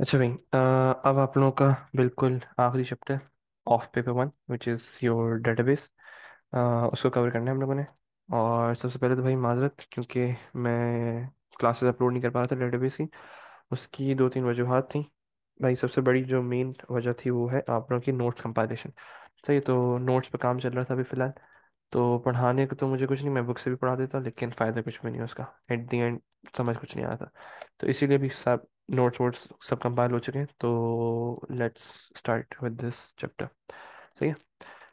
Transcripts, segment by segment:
अच्छा भाई अब आप लोगों का बिल्कुल आखिरी chapter of paper one which is your database उसको कवर करना है हम लोगों ने और सबसे पहले तो भाई माजरत क्योंकि मैं क्लासेस अपलोड नहीं कर पा रहा था डेटाबेस की उसकी दो तीन वजूहत थी भाई सबसे बड़ी जो मेन वजह थी वो है आप लोगों की नोट्स कंपाइलेशन सही है, तो नोट्स पर काम चल रहा था अभी फ़िलहाल तो पढ़ाने को तो मुझे कुछ नहीं मैं बुक से भी पढ़ा देता लेकिन फ़ायदा कुछ भी नहीं उसका एट दी एंड समझ कुछ नहीं था तो इसीलिए भी सब नोट्स वोट्स सब कंपाइल हो चुके हैं तो let's start with this chapter सही है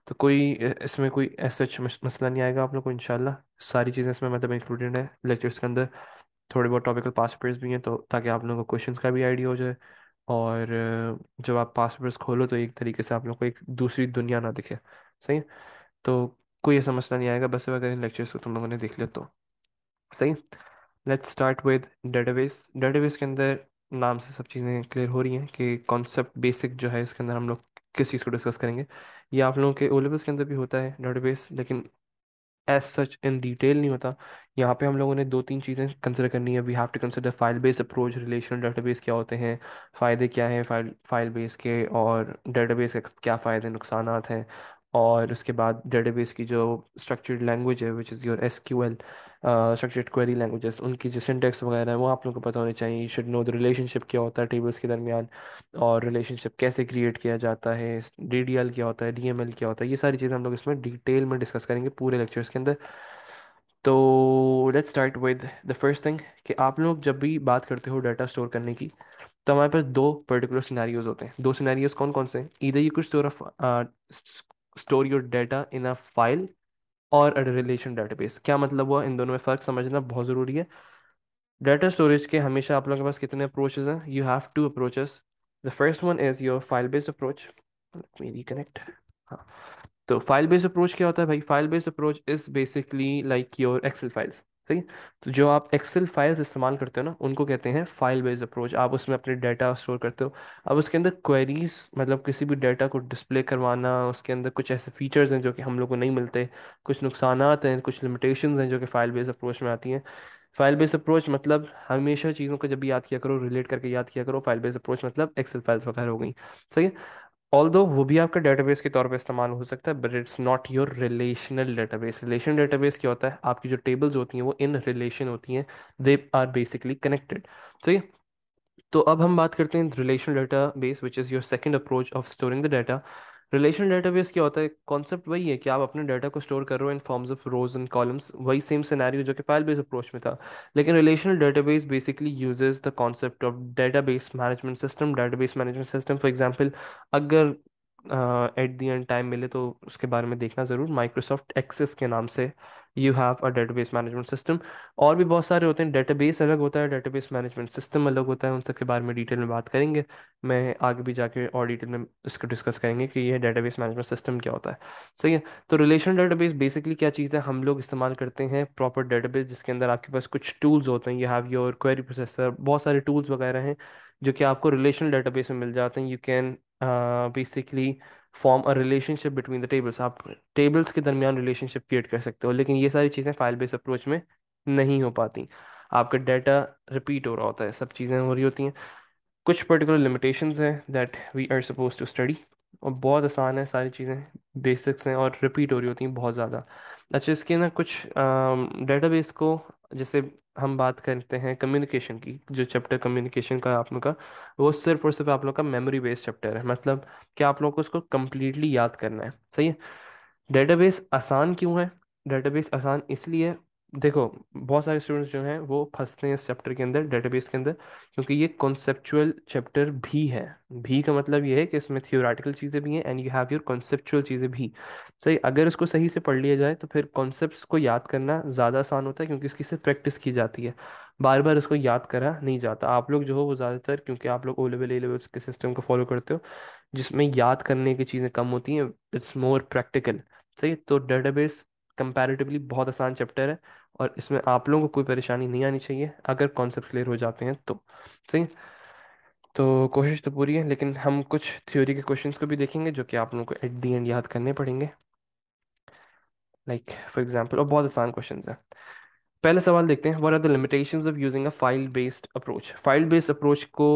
तो कोई इसमें कोई ऐसा मसला नहीं आएगा आप लोग को इनशाला सारी चीज़ें इसमें मतलब इंक्लूडेड है लेक्चर्स के अंदर थोड़े बहुत टॉपिकल पास पेपर्स भी हैं तो ताकि आप लोगों को क्वेश्चंस का भी आइडिया हो जाए और जब आप पास पेपर्स खोलो तो एक तरीके से आप लोग को एक दूसरी दुनिया ना दिखे सही है तो कोई ऐसा मसला नहीं आएगा बस अगर इन लेक्चर्स को तुम लोगों ने देख लिया तो सही let's start with database database के अंदर नाम से सब चीज़ें क्लियर हो रही हैं कि कॉन्सेप्ट बेसिक जो है इसके अंदर हम लोग किस चीज़ को डिस्कस करेंगे ये आप लोगों के ओलेबल्स के अंदर भी होता है डेटाबेस लेकिन एज सच इन डिटेल नहीं होता यहाँ पे हम लोगों ने दो तीन चीज़ें कंसिडर करनी है we have to consider file base approach relation database क्या होते हैं फ़ायदे क्या हैं फाइल फाइल बेस के और डेटाबेस के क्या फ़ायदे नुकसान हैं और उसके बाद डेटाबेस की जो स्ट्रक्चर्ड लैंग्वेज है which is your S Q L structured query languages उनकी जो सिंटेक्स वगैरह है वो आप लोगों को पता होने चाहिए शुड नो द रिलेशनशिप क्या होता है टेबल्स के दरमियान और रिलेशनशिप कैसे क्रिएट किया जाता है डी डी एल क्या होता है डी एम एल क्या होता है ये सारी चीज़ें हम लोग इसमें डिटेल में डिस्कस करेंगे पूरे लेक्चर्स के अंदर तो let's start with the first thing कि आप लोग जब भी बात करते हो डाटा स्टोर करने की तो हमारे पास दो पर्टिकुलर सिनेरियोज होते हैं दो सिनेरियोज कौन कौन से हैं इधर यू कुछ store of store your data in a file और अ रिलेशन डेटाबेस क्या मतलब हुआ इन दोनों में फ़र्क समझना बहुत ज़रूरी है डाटा स्टोरेज के हमेशा आप लोगों के पास कितने अप्रोचेज हैं you have two approaches the first one is your file based approach मेरी मी रिकनेक्ट हाँ तो फाइल बेस्ड अप्रोच क्या होता है भाई file based approach is basically like your Excel files सही तो जो आप एक्सेल फाइल्स इस्तेमाल करते हो ना उनको कहते हैं फाइल बेस्ड अप्रोच आप उसमें अपने डाटा स्टोर करते हो अब उसके अंदर क्वेरीज मतलब किसी भी डाटा को डिस्प्ले करवाना उसके अंदर कुछ ऐसे फीचर्स हैं जो कि हम लोग को नहीं मिलते कुछ नुकसान हैं कुछ लिमिटेशन हैं जो कि फाइल बेस्ड अप्रोच में आती हैं फाइल बेस्ड अप्रोच मतलब हमेशा चीज़ों को जब भी याद किया करो रिलेट करके याद किया करो फाइल बेस्ड अप्रोच मतलब एक्सेल फाइल्स वगैरह हो गई सही है ऑल दो वो भी आपका डेटाबेस के तौर पे इस्तेमाल हो सकता है but it's not your relational database relation database क्या होता है आपकी जो टेबल्स होती हैं वो इन रिलेशन होती हैं दे आर बेसिकली कनेक्टेड सही तो अब हम बात करते हैं relational data base which is your second approach of storing the data relation database क्या होता है कॉन्सेप्ट वही है कि आप अपने डाटा को स्टोर कर रहे हो in forms of rows and columns वही सेम सिनेरियो जो कि फाइल बेस्ड अप्रोच में था लेकिन relational database basically uses the concept of database management system database management system for example अगर एट दी एंड टाइम मिले तो उसके बारे में देखना ज़रूर माइक्रोसॉफ्ट एक्सेस के नाम से you have a database management system और भी बहुत सारे होते हैं डेटाबेस अलग होता है डेटाबेस मैनेजमेंट सिस्टम अलग होता है उन सबके बारे में डिटेल में बात करेंगे मैं आगे भी जाके और डिटेल में इसको डिस्कस करेंगे कि यह डेटाबेस मैनेजमेंट सिस्टम क्या होता है सही है तो रिलेशन डेटाबेस बेसिकली क्या चीज़ है हम लोग इस्तेमाल करते हैं प्रॉपर डेटाबेस जिसके अंदर आपके पास कुछ टूल्स होते हैं you have your query processor बहुत सारे टूल्स वगैरह हैं जो कि आपको रिलेशनल डेटाबेस में मिल जाते हैं you can basically uh, form a relationship between the tables आप टेबल्स के दरमियान रिलेशनशिप क्रिएट कर सकते हो लेकिन ये सारी चीज़ें फाइल बेस अप्रोच में नहीं हो पाती आपका डाटा रिपीट हो रहा होता है सब चीज़ें हो रही होती हैं कुछ पर्टिकुलर लिमिटेशंस हैं that we are suppose to study और बहुत आसान है सारी चीज़ें बेसिक्स हैं और रिपीट हो रही होती हैं बहुत ज़्यादा अच्छा इसके ना कुछ डेटा बेस को जैसे हम बात करते हैं कम्युनिकेशन की जो चैप्टर कम्युनिकेशन का आप लोग का वो सिर्फ और सिर्फ आप लोग का मेमोरी बेस्ड चैप्टर है मतलब कि आप लोग को उसको कम्प्लीटली याद करना है सही है डेटाबेस आसान क्यों है डेटाबेस आसान इसलिए देखो बहुत सारे स्टूडेंट्स जो हैं वो फंसते हैं इस चैप्टर के अंदर डेटाबेस के अंदर क्योंकि ये कॉन्सेप्चुअल चैप्टर भी है भी का मतलब ये है कि इसमें थियोराटिकल चीज़ें भी हैं and you have your conceptual चीज़ें भी सही अगर इसको सही से पढ़ लिया जाए तो फिर कॉन्सेप्ट को याद करना ज़्यादा आसान होता है क्योंकि इसकी सिर्फ प्रैक्टिस की जाती है बार बार इसको याद करा नहीं जाता आप लोग जो हो वो ज़्यादातर क्योंकि आप लोग ओ लेवल ए लेवल्स के सिस्टम को फॉलो करते हो जिसमें याद करने की चीज़ें कम होती हैं इट्स मोर प्रैक्टिकल सही तो डेटाबेस कंपैरेटिवली बहुत आसान चैप्टर है और इसमें आप लोगों को कोई परेशानी नहीं आनी चाहिए अगर कॉन्सेप्ट क्लियर हो जाते हैं तो सही तो कोशिश तो पूरी है लेकिन हम कुछ थ्योरी के क्वेश्चंस को भी देखेंगे जो कि आप लोगों को एट दी एंड याद करने पड़ेंगे लाइक फॉर एग्जाम्पल और बहुत आसान क्वेश्चन है पहला सवाल देखते हैं what are the limitation of using a file based approach file based approach को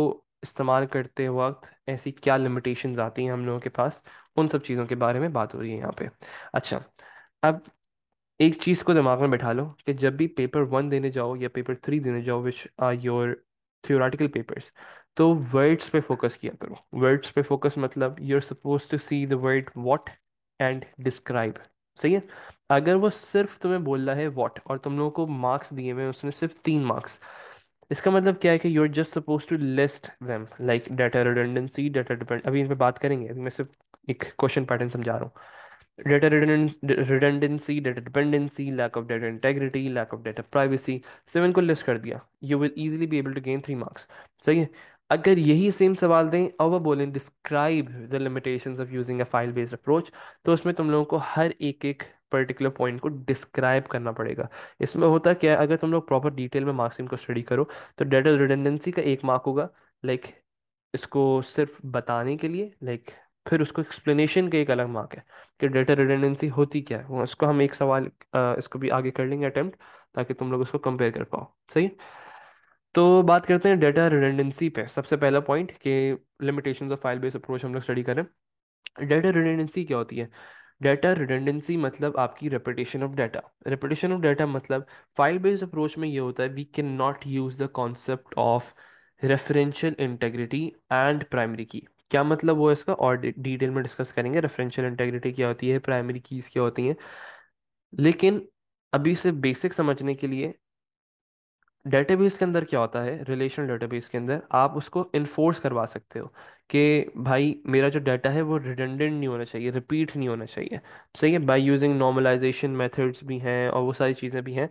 इस्तेमाल करते वक्त ऐसी क्या लिमिटेशन आती हैं हम लोगों के पास उन सब चीज़ों के बारे में बात हो रही है यहाँ पे अच्छा अब एक चीज को दिमाग में बैठा लो कि जब भी पेपर वन देने जाओ या पेपर थ्री देने जाओ which are your theoretical papers तो वर्ड्स पे फोकस किया करो वर्ड्स पे फोकस मतलब you are suppose to see the word what and describe सही है अगर वो सिर्फ तुम्हें बोल रहा है वॉट और तुम लोगों को मार्क्स दिए हुए उसने सिर्फ तीन मार्क्स इसका मतलब क्या है कि you are just suppose to list them like data redundancy data depend अभी इन पर बात करेंगे अभी मैं सिर्फ एक क्वेश्चन पैटर्न समझा रहा हूँ data redundancy data dependency lack of data integrity lack of data privacy seven को लिस्ट कर दिया you will easily be able to gain three marks सही है अगर यही सेम सवाल दें और वह बोलें describe the limitation of using a file based approach तो उसमें तुम लोगों को हर एक एक पर्टिकुलर पॉइंट को डिस्क्राइब करना पड़ेगा इसमें होता क्या है अगर तुम लोग प्रॉपर डिटेल में मार्क्सिम को स्टडी करो तो डेटा रिडेंडेंसी का एक मार्क होगा लाइक like, इसको सिर्फ बताने के लिए लाइक like, फिर उसको एक्सप्लेनेशन का एक अलग मार्क है कि डेटा रिडेंडेंसी होती क्या है वो इसको हम एक सवाल इसको भी आगे कर लेंगे अटेम्प्ट ताकि तुम लोग उसको कंपेयर कर पाओ सही तो बात करते हैं डेटा रिडेंडेंसी पे सबसे पहला पॉइंट कि limitations of file based approach हम लोग स्टडी करें डेटा रिडेंडेंसी क्या होती है डेटा रिडेंडेंसी मतलब आपकी repetition of data repetition of data मतलब फाइल बेस्ड अप्रोच में ये होता है we can not use the concept of referential integrity and primary key क्या मतलब वो इसका और डिटेल में डिस्कस करेंगे रेफरेंशियल इंटेग्रिटी क्या होती है प्राइमरी कीज़ क्या होती हैं लेकिन अभी से बेसिक समझने के लिए डेटाबेस के अंदर क्या होता है रिलेशनल डेटाबेस के अंदर आप उसको इन्फोर्स करवा सकते हो कि भाई मेरा जो डाटा है वो रिडेंडेंट नहीं होना चाहिए रिपीट नहीं होना चाहिए सही है बाय यूजिंग नॉर्मलाइजेशन मेथड्स भी हैं और वो सारी चीज़ें भी हैं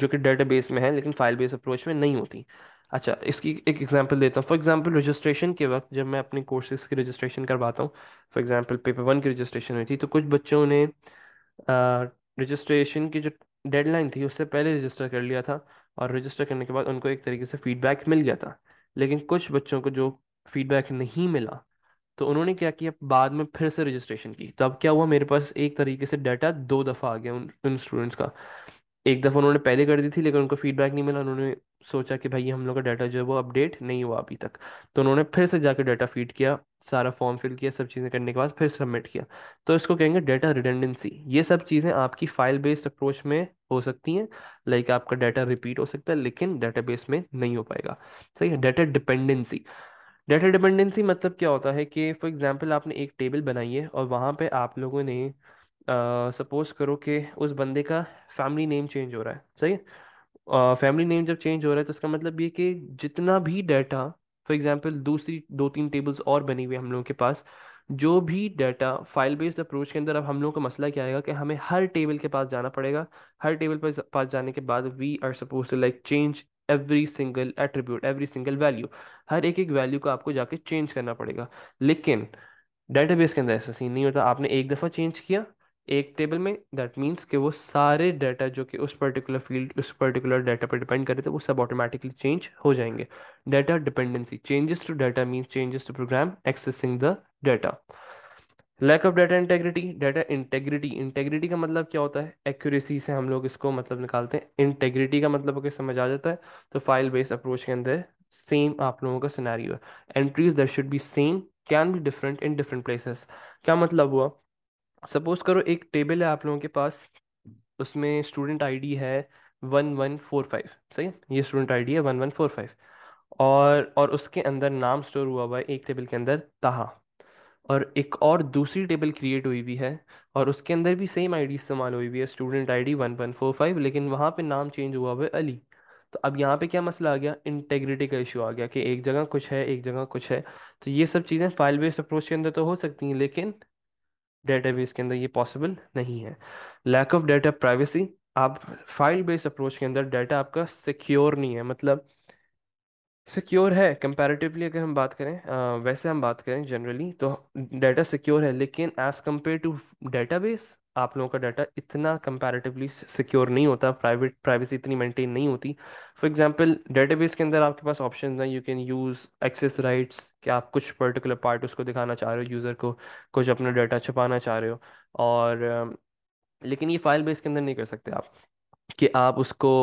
जो कि डेटाबेस में हैं लेकिन फाइल बेस अप्रोच में नहीं होती अच्छा इसकी एक एग्जांपल देता हूँ फॉर एग्जांपल रजिस्ट्रेशन के वक्त जब मैं अपने कोर्सेज की रजिस्ट्रेशन करवाता हूँ फॉर एग्जांपल पेपर वन की रजिस्ट्रेशन हुई थी तो कुछ बच्चों ने रजिस्ट्रेशन की जो डेडलाइन थी उससे पहले रजिस्टर कर लिया था और रजिस्टर करने के बाद उनको एक तरीके से फीडबैक मिल गया था लेकिन कुछ बच्चों को जो फीडबैक नहीं मिला तो उन्होंने क्या किया बाद में फिर से रजिस्ट्रेशन की तो अब क्या हुआ मेरे पास एक तरीके से डाटा दो दफ़ा आ गया उन उन स्टूडेंट्स का एक दफ़ा उन्होंने पहले कर दी थी लेकिन उनको फीडबैक नहीं मिला उन्होंने सोचा कि भाई हम लोग का डाटा जो है वो अपडेट नहीं हुआ अभी तक तो उन्होंने फिर से जाकर डाटा फीड किया सारा फॉर्म फिल किया सब चीज़ें करने के बाद फिर सबमिट किया तो इसको कहेंगे डाटा रिडेंडेंसी ये सब चीज़ें आपकी फाइल बेस्ड अप्रोच में हो सकती हैं लाइक आपका डाटा रिपीट हो सकता है लेकिन बेस में नहीं हो पाएगा सही है डाटा डिपेंडेंसी डाटा डिपेंडेंसी मतलब क्या होता है कि फॉर एग्जाम्पल आपने एक टेबल बनाई है और वहाँ पर आप लोगों ने सपोज करो कि उस बंदे का फैमिली नेम चेंज हो रहा है सही फैमिली नेम जब चेंज हो रहा है तो इसका मतलब ये कि जितना भी डाटा फॉर एग्जाम्पल दूसरी दो तीन टेबल्स और बनी हुई है हम लोगों के पास जो भी डाटा फाइल बेस्ड अप्रोच के अंदर अब हम लोगों का मसला क्या आएगा कि हमें हर टेबल के पास जाना पड़ेगा हर टेबल पर पास जाने के बाद we are suppose to like change every single attribute every single value हर एक एक वैल्यू को आपको जाके चेंज करना पड़ेगा लेकिन डेटाबेस के अंदर ऐसा सीन नहीं होता आपने एक दफ़ा चेंज किया एक टेबल में दैट मीन्स कि वो सारे डाटा जो कि उस पर्टिकुलर फील्ड उस पर्टिकुलर डाटा पर डिपेंड कर रहे थे वो सब ऑटोमेटिकली चेंज हो जाएंगे data dependency changes to data means changes to program accessing the data lack of data integrity data integrity integrity का मतलब क्या होता है एक्यूरेसी से हम लोग इसको मतलब निकालते हैं इंटेग्रिटी का मतलब अगर समझ आ जाता है तो फाइल बेस्ड अप्रोच के अंदर सेम आप लोगों का सिनेरियो है entries that should be same can be different in different places क्या मतलब हुआ सपोज करो एक टेबल है आप लोगों के पास उसमें स्टूडेंट आईडी है वन वन फोर फाइव सही है? ये स्टूडेंट आईडी है वन वन फोर फाइव और और उसके अंदर नाम स्टोर हुआ हुआ है एक टेबल के अंदर तहा और एक और दूसरी टेबल क्रिएट हुई हुई है और उसके अंदर भी सेम आईडी इस्तेमाल हुई हुई है student ID one one four five लेकिन वहाँ पे नाम चेंज हुआ हुआ है अली तो अब यहाँ पे क्या मसला आ गया इंटेग्रिटी का इशू आ गया कि एक जगह कुछ है एक जगह कुछ है तो ये सब चीज़ें फाइल बेस्ड अप्रोच के अंदर तो हो सकती हैं लेकिन डेटाबेस के अंदर ये पॉसिबल नहीं है लैक ऑफ डेटा प्राइवेसी आप फाइल बेस्ड अप्रोच के अंदर डाटा आपका सिक्योर नहीं है मतलब सिक्योर है कंपैरेटिवली अगर हम बात करें आ, वैसे हम बात करें जनरली तो डाटा सिक्योर है लेकिन एज कम्पेयर टू डेटाबेस आप लोगों का डाटा इतना कंपैरेटिवली सिक्योर नहीं होता प्राइवेट प्राइवेसी इतनी मेंटेन नहीं होती फॉर एग्जांपल डेटाबेस के अंदर आपके पास ऑप्शन हैं you can use access rights कि आप कुछ पर्टिकुलर पार्ट उसको दिखाना चाह रहे हो यूज़र को कुछ अपना डाटा छुपाना चाह रहे हो और लेकिन ये फाइल बेस के अंदर नहीं कर सकते आप कि आप उसको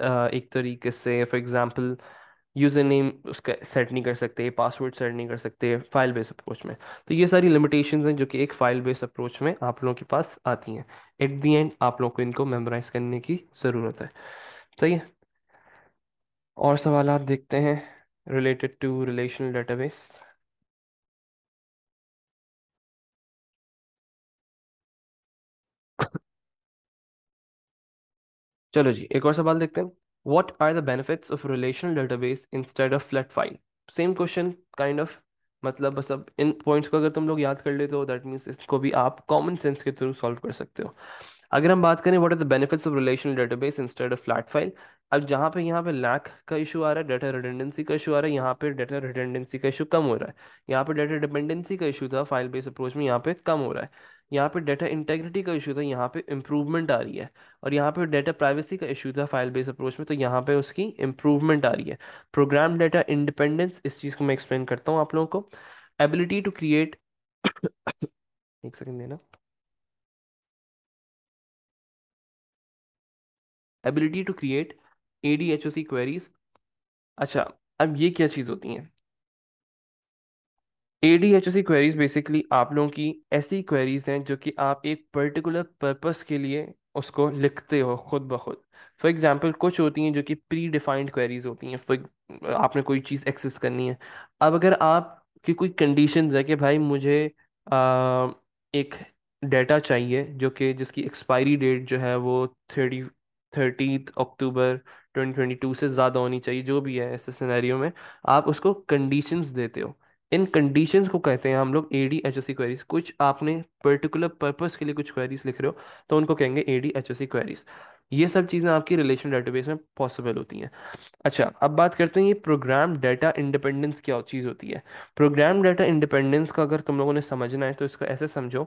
एक तरीके से फॉर एग्ज़ाम्पल यूज़र नेम उसका सेट नहीं कर सकते पासवर्ड सेट नहीं कर सकते फाइल बेस्ड अप्रोच में तो ये सारी लिमिटेशंस हैं जो कि एक फाइल बेस्ड अप्रोच में आप लोगों के पास आती हैं एट दी एंड आप लोगों को इनको मेमोराइज करने की ज़रूरत है सही है और सवाल आप देखते हैं रिलेटेड टू रिलेशनल डेटाबेस चलो जी एक और सवाल देखते हैं what are the benefits of relational database instead of flat file same question kind of मतलब बस अब इन पॉइंट्स को अगर तुम लोग याद कर लेते हो दैट मीन्स इसको भी आप कॉमन सेंस के थ्रू सॉल्व कर सकते हो अगर हम बात करें what are the benefits of relational database instead of flat file अब जहाँ पे यहाँ पे लैक का इशू आ रहा है डाटा रिडेंडेंसी का इशू आ रहा है यहाँ पे डाटा रिडेंडेंसी का इशू कम हो रहा है यहाँ पे डाटा डिपेंडेंसी का इशू था फाइल बेस अप्रोच में यहाँ पे कम हो रहा है यहाँ पे डेटा इंटेग्रिटी का इशू था यहाँ पे इम्प्रूवमेंट आ रही है और यहाँ पे डेटा प्राइवेसी का इशू था फाइल बेस्ड अप्रोच में तो यहाँ पे उसकी इम्प्रूवमेंट आ रही है प्रोग्राम डेटा इंडिपेंडेंस इस चीज़ को मैं एक्सप्लेन करता हूँ आप लोगों को एबिलिटी टू क्रिएट एक सेकेंड देना ability to create A D H O C queries अच्छा अब ये क्या चीज़ होती है एडीएचओसी क्वेरीज बेसिकली आप लोगों की ऐसी क्वेरीज हैं जो कि आप एक पर्टिकुलर पर्पस के लिए उसको लिखते हो खुद ब खुद फॉर एग्जाम्पल कुछ होती हैं जो कि प्री डिफाइंड क्वेरीज होती हैं फॉर आपने कोई चीज़ एक्सेस करनी है अब अगर आप की कोई कंडीशन है कि भाई मुझे आ, एक डेटा चाहिए जो कि जिसकी एक्सपायरी डेट जो है वो थर्टी थर्टीथ अक्टूबर 2022 से ज़्यादा होनी चाहिए जो भी है ऐसे सिनेरियो में आप उसको कंडीशंस देते हो इन कंडीशंस को कहते हैं हम लोग A D H S C queries कुछ आपने पर्टिकुलर पर्पस के लिए कुछ क्वेरीज लिख रहे हो तो उनको कहेंगे A D H S C queries ये सब चीज़ें आपकी रिलेशन डेटाबेस में पॉसिबल होती हैं अच्छा अब बात करते हैं ये प्रोग्राम डाटा इंडिपेंडेंस क्या चीज़ होती है प्रोग्राम डाटा इंडिपेंडेंस का अगर तुम लोगों ने समझना है तो इसको ऐसे समझो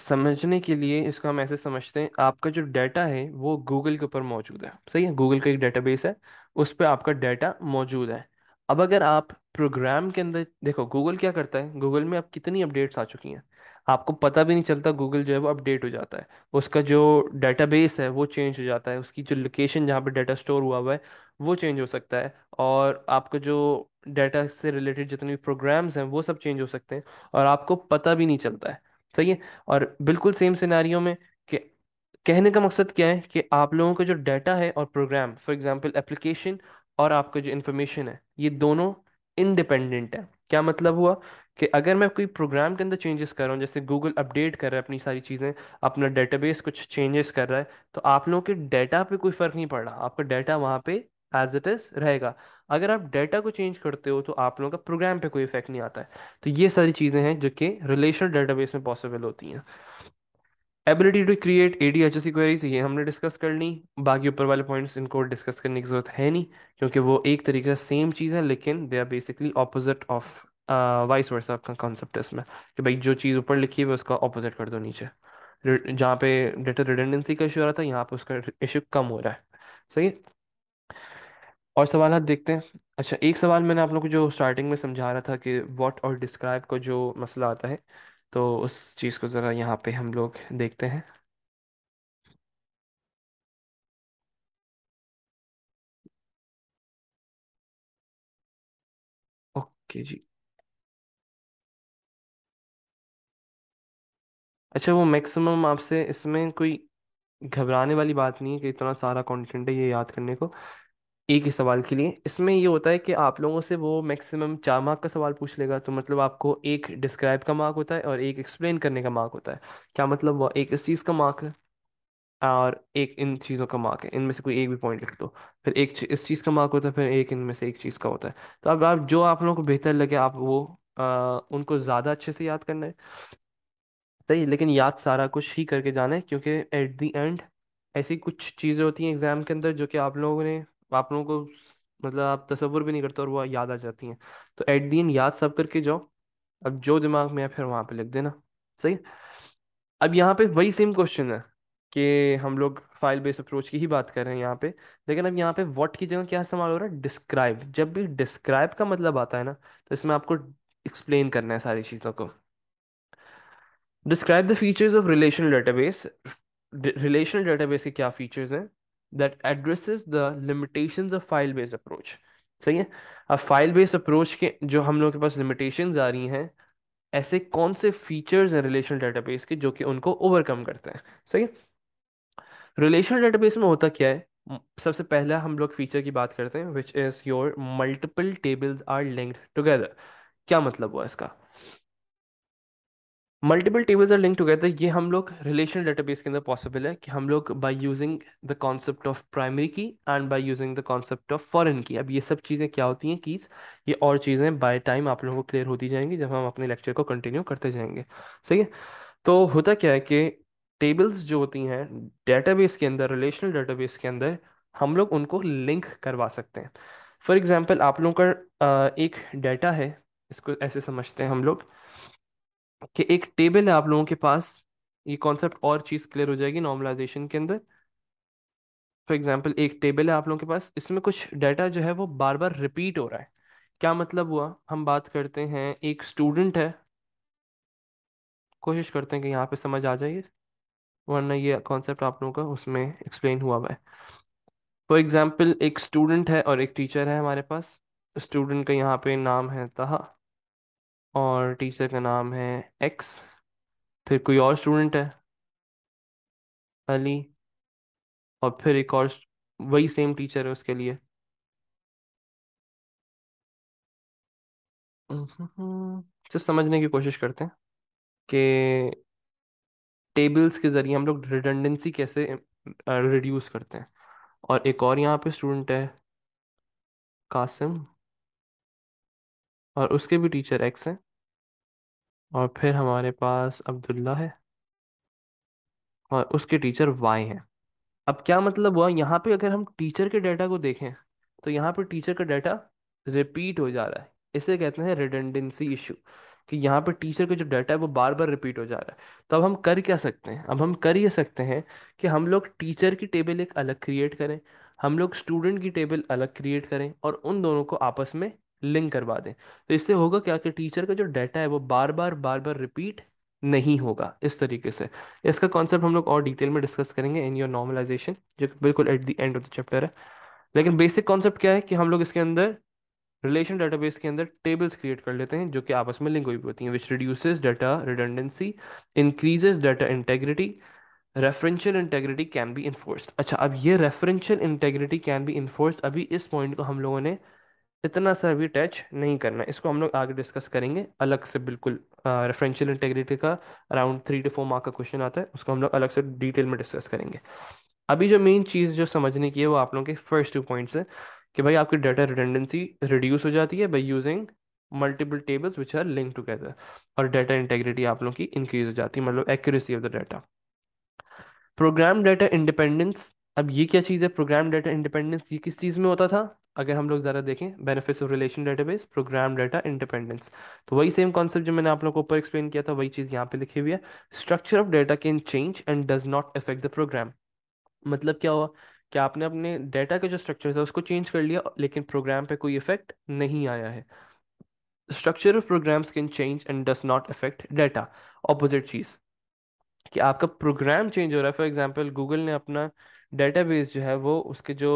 समझने के लिए इसको हम ऐसे समझते हैं आपका जो डाटा है वो गूगल के ऊपर मौजूद है सही है गूगल का एक डेटाबेस है उस पर आपका डाटा मौजूद है अब अगर आप प्रोग्राम के अंदर देखो गूगल क्या करता है गूगल में अब कितनी अपडेट्स आ चुकी हैं आपको पता भी नहीं चलता गूगल जो है वो अपडेट हो जाता है उसका जो डेटाबेस है वो चेंज हो जाता है उसकी जो लोकेशन जहाँ पर डाटा स्टोर हुआ हुआ है वो चेंज हो सकता है और आपका जो डाटा से रिलेटेड जितने भी प्रोग्राम्स हैं वो सब चेंज हो सकते हैं और आपको पता भी नहीं चलता है सही है और बिल्कुल सेम सिनारियों में कि कहने का मकसद क्या है कि आप लोगों का जो डाटा है और प्रोग्राम फॉर एग्जांपल एप्लीकेशन और आपका जो इन्फॉर्मेशन है ये दोनों इंडिपेंडेंट है क्या मतलब हुआ कि अगर मैं कोई प्रोग्राम के अंदर चेंजेस कर रहा हूँ जैसे गूगल अपडेट कर रहा है अपनी सारी चीज़ें अपना डेटाबेस कुछ चेंजेस कर रहा है तो आप लोगों के डाटा पे कोई फ़र्क नहीं पड़ रहा आपका डाटा वहाँ पे एज इट इज रहेगा अगर आप डेटा को चेंज करते हो तो आप लोगों का प्रोग्राम पे कोई इफेक्ट नहीं आता है तो ये सारी चीज़ें हैं जो कि रिलेशनल डेटाबेस में पॉसिबल होती हैं ability to create A D H S queries ये हमने डिस्कस कर ली बाकी ऊपर वाले पॉइंट्स इनको डिस्कस करने की ज़रूरत है नहीं क्योंकि वो एक तरीके से सेम चीज़ है लेकिन they are basically opposite of vice versa आपका कॉन्सेप्ट है इसमें कि भाई जो चीज़ ऊपर लिखी है उसका ऑपोजिट कर दो नीचे जहाँ पे डेटा रिडेंडेंसी का इशू आ रहा था यहाँ पे उसका इशू कम हो रहा है सही और सवाल देखते हैं अच्छा एक सवाल मैंने आप लोग को जो स्टार्टिंग में समझा रहा था कि व्हाट और डिस्क्राइब का जो मसला आता है तो उस चीज़ को ज़रा यहाँ पे हम लोग देखते हैं ओके जी अच्छा वो मैक्सिमम आपसे इसमें कोई घबराने वाली बात नहीं है कि इतना सारा कंटेंट है ये याद करने को एक ही सवाल के लिए इसमें ये होता है कि आप लोगों से वो मैक्सिमम चार मार्क का सवाल पूछ लेगा तो मतलब आपको एक डिस्क्राइब का मार्क होता है और एक एक्सप्लेन करने का मार्क होता है क्या मतलब वो एक इस चीज़ का मार्क है और एक इन चीज़ों का मार्क है इनमें से कोई एक भी पॉइंट लिख दो फिर एक इस चीज़ का मार्क होता है फिर एक इनमें से एक चीज़ का होता है तो अब आप जो आप लोगों को बेहतर लगे आप वो आ, उनको ज़्यादा अच्छे से याद करना है सही लेकिन याद सारा कुछ ही करके जाना है क्योंकि एट दी एंड ऐसी कुछ चीज़ें होती हैं एग्ज़ाम के अंदर जो कि आप लोगों ने आप लोगों को मतलब आप तस्वुर भी नहीं करते और वो याद आ जाती हैं तो एट दी एंड याद सब करके जाओ अब जो दिमाग में है फिर वहाँ पे लिख देना सही अब यहाँ पे वही सेम क्वेश्चन है कि हम लोग फाइल बेस्ड अप्रोच की ही बात कर रहे हैं यहाँ पे लेकिन अब यहाँ पे व्हाट की जगह क्या इस्तेमाल हो रहा है डिस्क्राइब जब भी डिस्क्राइब का मतलब आता है ना तो इसमें आपको एक्सप्लेन करना है सारी चीज़ों को describe the features of relational database relational database के क्या फीचर्स हैं that addresses the limitations of file based approach सही है अब फाइल बेस्ड अप्रोच के जो हम लोग के पास लिमिटेशंस आ रही हैं ऐसे कौन से फीचर्स हैं रिलेशनल डेटाबेस के जो कि उनको ओवरकम करते हैं सही है रिलेशनल डेटाबेस में होता क्या है सबसे पहला हम लोग फीचर की बात करते हैं which is your multiple tables are linked together क्या मतलब हुआ इसका multiple tables are link together ये हम लोग रिलेशन डेटाबेस के अंदर पॉसिबल है कि हम लोग by using the concept of primary key and by using the concept of foreign key अब ये सब चीज़ें क्या होती हैं कीज ये और चीज़ें बाय टाइम आप लोगों को क्लियर होती जाएंगी जब हम अपने लेक्चर को कंटिन्यू करते जाएंगे सही है तो होता क्या है कि टेबल्स जो होती हैं डेटाबेस के अंदर रिलेशनल डेटाबेस के अंदर हम लोग उनको लिंक करवा सकते हैं फॉर एग्जाम्पल आप लोगों का एक डाटा है इसको ऐसे समझते हैं हम लोग कि एक टेबल है आप लोगों के पास ये कॉन्सेप्ट और चीज़ क्लियर हो जाएगी नॉर्मलाइजेशन के अंदर फॉर एग्जाम्पल एक टेबल है आप लोगों के पास इसमें कुछ डाटा जो है वो बार बार रिपीट हो रहा है क्या मतलब हुआ हम बात करते हैं एक स्टूडेंट है कोशिश करते हैं कि यहाँ पे समझ आ जाइए वरना ये कॉन्सेप्ट आप लोगों का उसमें एक्सप्लेन हुआ हुआ है फॉर एग्जाम्पल एक स्टूडेंट है और एक टीचर है हमारे पास स्टूडेंट का यहाँ पे नाम है तहा और टीचर का नाम है एक्स फिर कोई और स्टूडेंट है अली और फिर एक और वही सेम टीचर है उसके लिए सिर्फ समझने की कोशिश करते हैं कि टेबल्स के ज़रिए हम लोग रिडेंडेंसी कैसे रिड्यूस करते हैं और एक और यहाँ पे स्टूडेंट है कासिम और उसके भी टीचर एक्स हैं और फिर हमारे पास अब्दुल्ला है और उसके टीचर वाई हैं अब क्या मतलब हुआ यहाँ पे अगर हम टीचर के डाटा को देखें तो यहाँ पे टीचर का डाटा रिपीट हो जा रहा है इसे कहते हैं रिडेंडेंसी इशू कि यहाँ पे टीचर का जो डाटा है वो बार बार रिपीट हो जा रहा है तो अब हम कर क्या सकते हैं अब हम कर ये सकते हैं कि हम लोग टीचर की टेबल एक अलग क्रिएट करें हम लोग स्टूडेंट की टेबल अलग क्रिएट करें और उन दोनों को आपस में लिंक करवा दें तो इससे होगा क्या कि टीचर का जो डाटा है वो बार बार बार बार रिपीट नहीं होगा इस तरीके से इसका कॉन्सेप्ट हम लोग और डिटेल में डिस्कस करेंगे इन योर नॉर्मलाइजेशन जो बिल्कुल at the end of the chapter है लेकिन बेसिक कॉन्सेप्ट क्या है कि हम लोग इसके अंदर रिलेशन डेटाबेस के अंदर टेबल्स क्रिएट कर लेते हैं जो कि आपस में लिंक हुई होती हैं which reduces data redundancy increases data integrity referential integrity can be enforced अच्छा अब ये referential integrity can be enforced अभी इस पॉइंट को हम लोगों ने इतना सा भी टच नहीं करना इसको हम लोग आगे डिस्कस करेंगे अलग से बिल्कुल रेफरेंशियल इंटेग्रिटी का around three to four mark का क्वेश्चन आता है उसको हम लोग अलग से डिटेल में डिस्कस करेंगे अभी जो मेन चीज़ जो समझने की है वो आप लोगों के फर्स्ट टू पॉइंट्स है कि भाई आपकी डाटा रिडेंडेंसी रिड्यूस हो जाती है by using multiple tables which are link together और डाटा इंटेग्रिटी आप लोगों की इंक्रीज हो जाती है मतलब accuracy of the data program data independence अब ये क्या चीज़ है प्रोग्राम डाटा इंडिपेंडेंस ये किस चीज़ में होता था अगर हम लोग ज़रा देखें benefits of relation database program data independence तो वही सेम कॉन्सेप्ट जो मैंने आप लोगों को ऊपर एक्सप्लेन किया था वही चीज़ यहाँ पे लिखी हुई है structure of data can change and does not affect the program मतलब क्या हुआ कि आपने अपने डेटा का जो स्ट्रक्चर था उसको चेंज कर लिया लेकिन प्रोग्राम पे कोई इफेक्ट नहीं आया है structure of programs can change and does not affect data opposite चीज़ कि आपका प्रोग्राम चेंज हो रहा है फॉर एग्जाम्पल गूगल ने अपना डेटाबेस जो है वो उसके जो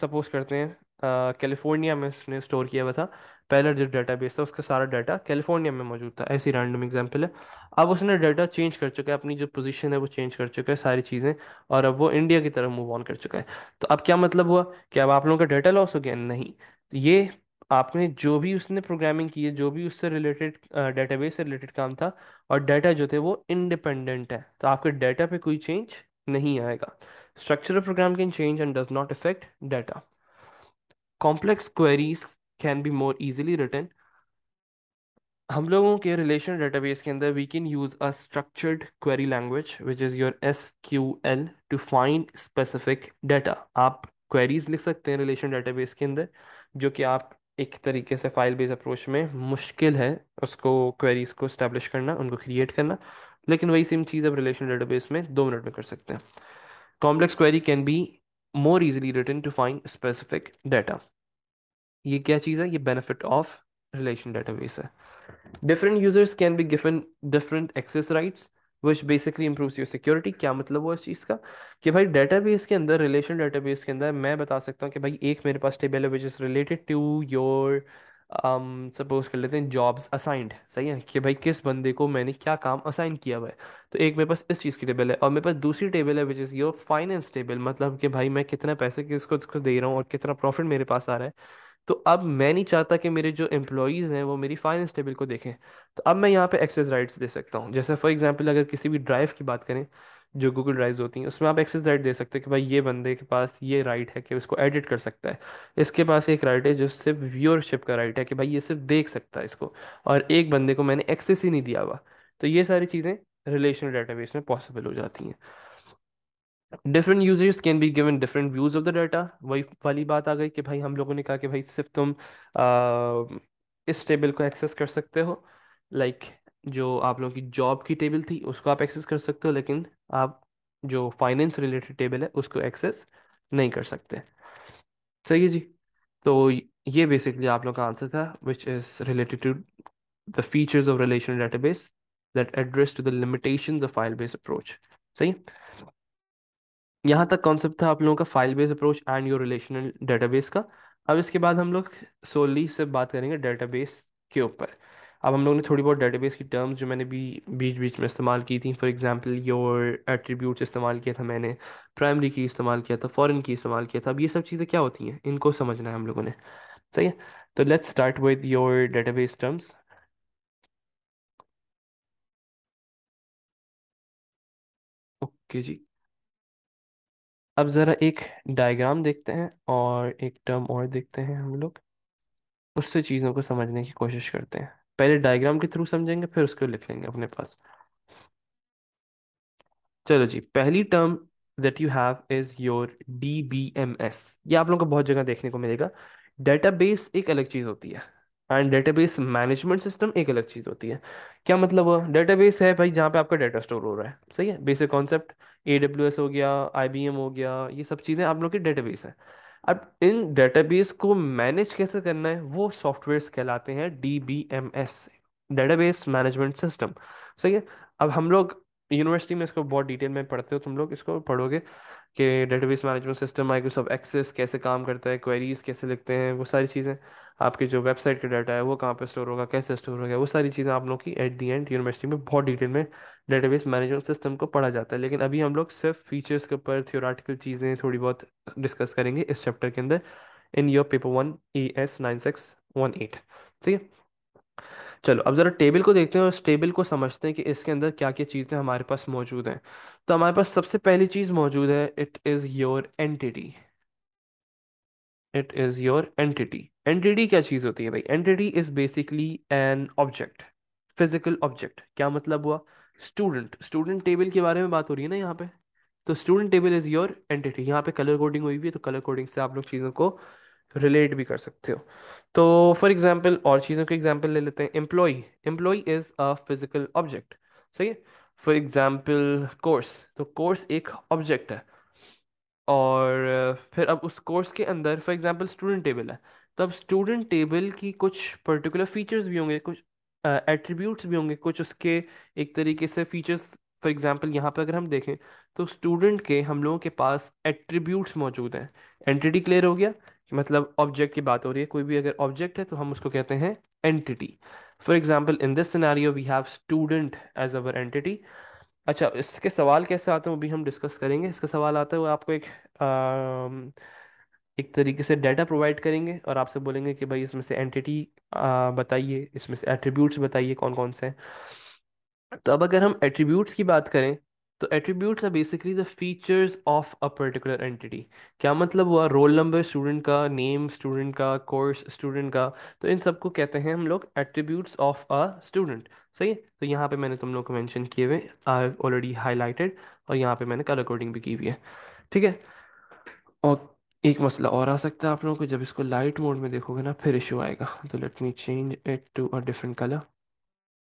सपोज करते हैं कैलिफोर्निया में इसने स्टोर किया हुआ था पहला जो डाटा बेस था उसका सारा डाटा कैलिफोर्निया में मौजूद था ऐसी रैंडम एग्जांपल है अब उसने डाटा चेंज कर चुका है अपनी जो पोजीशन है वो चेंज कर चुका है सारी चीज़ें और अब वो इंडिया की तरफ मूव ऑन कर चुका है तो अब क्या मतलब हुआ कि अब आप लोगों का डाटा लॉस हो गया नहीं ये आपने जो भी उसने प्रोग्रामिंग की है जो भी उससे रिलेटेड डाटा से रिलेटेड काम था और डाटा जो थे वो इंडिपेंडेंट है तो आपके डाटा पे कोई चेंज नहीं आएगा structural program can change and does not effect data complex queries can be more easily written. हम लोगों के रिलेशन डेटाबेस के अंदर we can use a structured query language which is your S Q L to find specific data आप queries लिख सकते हैं relation database के अंदर जो कि आप एक तरीके से फाइल बेस अप्रोच में मुश्किल है उसको क्वेरीज को स्टैब्लिश करना उनको क्रिएट करना लेकिन वही सेम चीज़ आप रिलेशन डेटाबेस में दो मिनट में कर सकते हैं complex query can be more easily written to find specific data ये क्या चीज़ है ये बेनिफिट ऑफ रिलेशन डेटाबेस है different users can be given different access rights which basically improves your security क्या मतलब हुआ इस चीज़ का कि भाई डेटाबेस के अंदर रिलेशन डेटाबेस के अंदर मैं बता सकता हूँ कि भाई एक मेरे पास टेबल है which is related to your suppose कर लेते हैं जॉब्स असाइंड सही है कि भाई किस बंदे को मैंने क्या काम असाइन किया हुआ है तो एक मेरे पास इस चीज़ की टेबल है और मेरे पास दूसरी टेबल है which is your finance table मतलब कि भाई मैं कितना पैसे किसको दे रहा हूँ और कितना प्रॉफिट मेरे पास आ रहा है तो अब मैं नहीं चाहता कि मेरे जो एम्प्लॉयज़ हैं वो मेरी फाइनेंस टेबल को देखें तो अब मैं यहाँ पे एक्सेस राइट्स दे सकता हूँ जैसे फॉर एग्जांपल अगर किसी भी ड्राइव की बात करें जो गूगल ड्राइव्स होती हैं उसमें आप एक्सेस राइट दे सकते हैं कि भाई ये बंदे के पास ये राइट है कि उसको एडिट कर सकता है इसके पास एक राइट है जो सिर्फ व्यूअरशिप का राइट है कि भाई ये सिर्फ देख सकता है इसको और एक बंदे को मैंने एक्सेस ही नहीं दिया हुआ तो ये सारी चीज़ें रिलेशनल डेटाबेस में पॉसिबल हो जाती हैं different users can be given different views of the data वही वाली बात आ गई कि भाई हम लोगों ने कहा कि भाई सिर्फ तुम आ, इस टेबल को एक्सेस कर सकते हो लाइक like, जो आप लोगों की जॉब की टेबल थी उसको आप एक्सेस कर सकते हो लेकिन आप जो फाइनेंस रिलेटेड टेबल है उसको एक्सेस नहीं कर सकते सही है जी तो ये बेसिकली आप लोग का आंसर था which is related to the features of relation database that address to the limitations of file based approach सही यहाँ तक कॉन्सेप्ट था आप लोगों का file based approach and your relational database का अब इसके बाद हम लोग सोली से बात करेंगे डेटाबेस के ऊपर अब हम लोग ने थोड़ी बहुत डेटाबेस की टर्म्स जो मैंने भी बीच बीच में इस्तेमाल की थी फॉर एग्जांपल योर एट्रीब्यूट्स इस्तेमाल किया था मैंने प्राइमरी की इस्तेमाल किया था फॉरन की इस्तेमाल किया था अब ये सब चीज़ें क्या होती हैं इनको समझना है हम लोगों ने सही है तो let's start with your database terms okay जी अब ज़रा एक डायग्राम देखते हैं और एक टर्म और देखते हैं हम लोग उससे चीज़ों को समझने की कोशिश करते हैं पहले डायग्राम के थ्रू समझेंगे फिर उसको लिख लेंगे अपने पास चलो जी पहली term that you have is your D B M S ये आप लोगों को बहुत जगह देखने को मिलेगा डेटाबेस एक अलग चीज़ होती है एंड डेटाबेस मैनेजमेंट सिस्टम एक अलग चीज़ होती है क्या मतलब डेटा डेटाबेस है भाई जहाँ पे आपका डेटा स्टोर हो रहा है सही है basic concept A W S हो गया आई बी एम हो गया ये सब चीज़ें आप लोग की डेटाबेस हैं अब इन डेटाबेस को मैनेज कैसे करना है वो सॉफ्टवेयर कहलाते हैं D B M S database management system सही है अब हम लोग यूनिवर्सिटी में इसको बहुत डिटेल में पढ़ते हो तुम लोग इसको पढ़ोगे कि database management system Microsoft Access कैसे काम करता है क्वेरीज कैसे लिखते हैं वो सारी चीज़ें आपके जो वेबसाइट का डाटा है वो कहाँ पे स्टोर होगा कैसे स्टोर होगा वो सारी चीज़ें आप लोग की एट दी एंड यूनिवर्सिटी में बहुत डिटेल में डेटाबेस मैनेजमेंट सिस्टम को पढ़ा जाता है लेकिन अभी हम लोग सिर्फ फीचर्स के ऊपर थियोराटिकल चीज़ें थोड़ी बहुत डिस्कस करेंगे इस चैप्टर के अंदर in your paper one A S nine six one eight ठीक है चलो अब ज़रा टेबल को देखते हैं और उस टेबल को समझते हैं कि इसके अंदर क्या क्या चीज़ें हमारे पास मौजूद हैं तो हमारे पास सबसे पहली चीज़ मौजूद है it is your entity it is your entity entity क्या चीज़ होती है भाई entity is basically an object physical object क्या मतलब हुआ स्टूडेंट स्टूडेंट टेबल के बारे में बात हो रही है ना यहाँ पे तो student table is your entity यहाँ पे कलर कोडिंग हुई हुई है तो कलर कोडिंग से आप लोग चीज़ों को रिलेट भी कर सकते हो तो फॉर एग्जाम्पल और चीज़ों के एग्जाम्पल ले लेते हैं employee employee is a physical object सही है फॉर एग्जाम्पल कोर्स तो कोर्स एक ऑब्जेक्ट है और फिर अब उस कोर्स के अंदर फॉर एग्जाम्पल स्टूडेंट टेबल है तो अब स्टूडेंट टेबल की कुछ पर्टिकुलर फीचर्स भी होंगे कुछ एट्रीब्यूट्स भी होंगे कुछ उसके एक तरीके से फीचर्स फॉर एग्जाम्पल यहाँ पर अगर हम देखें तो स्टूडेंट के हम लोगों के पास एट्रीब्यूट्स मौजूद हैं एंटिटी क्लियर हो गया कि मतलब ऑब्जेक्ट की बात हो रही है कोई भी अगर ऑब्जेक्ट है तो हम उसको कहते हैं entity for example in this scenario we have student as our entity अच्छा इसके सवाल कैसे आते हैं वो भी हम डिस्कस करेंगे इसका सवाल आता है वो आपको एक uh, एक तरीके से डाटा प्रोवाइड करेंगे और आपसे बोलेंगे कि भाई इसमें से एंटिटी बताइए इसमें से एट्रीब्यूट्स बताइए कौन कौन से हैं तो अब अगर हम एट्रीब्यूट्स की बात करें तो attributes are basically the features of a particular entity क्या मतलब हुआ रोल नंबर स्टूडेंट का नेम स्टूडेंट का कोर्स स्टूडेंट का तो इन सबको कहते हैं हम लोग एट्रीब्यूट्स ऑफ अ स्टूडेंट सही है तो यहाँ पे मैंने तुम लोग को मैंशन किए हुए ऑलरेडी हाईलाइटेड और यहाँ पे मैंने कल अकॉर्डिंग भी की हुई है ठीक है ओके एक मसला और आ सकता है आप लोगों को जब इसको लाइट मोड में देखोगे ना फिर इशू आएगा तो let me change it to a different colour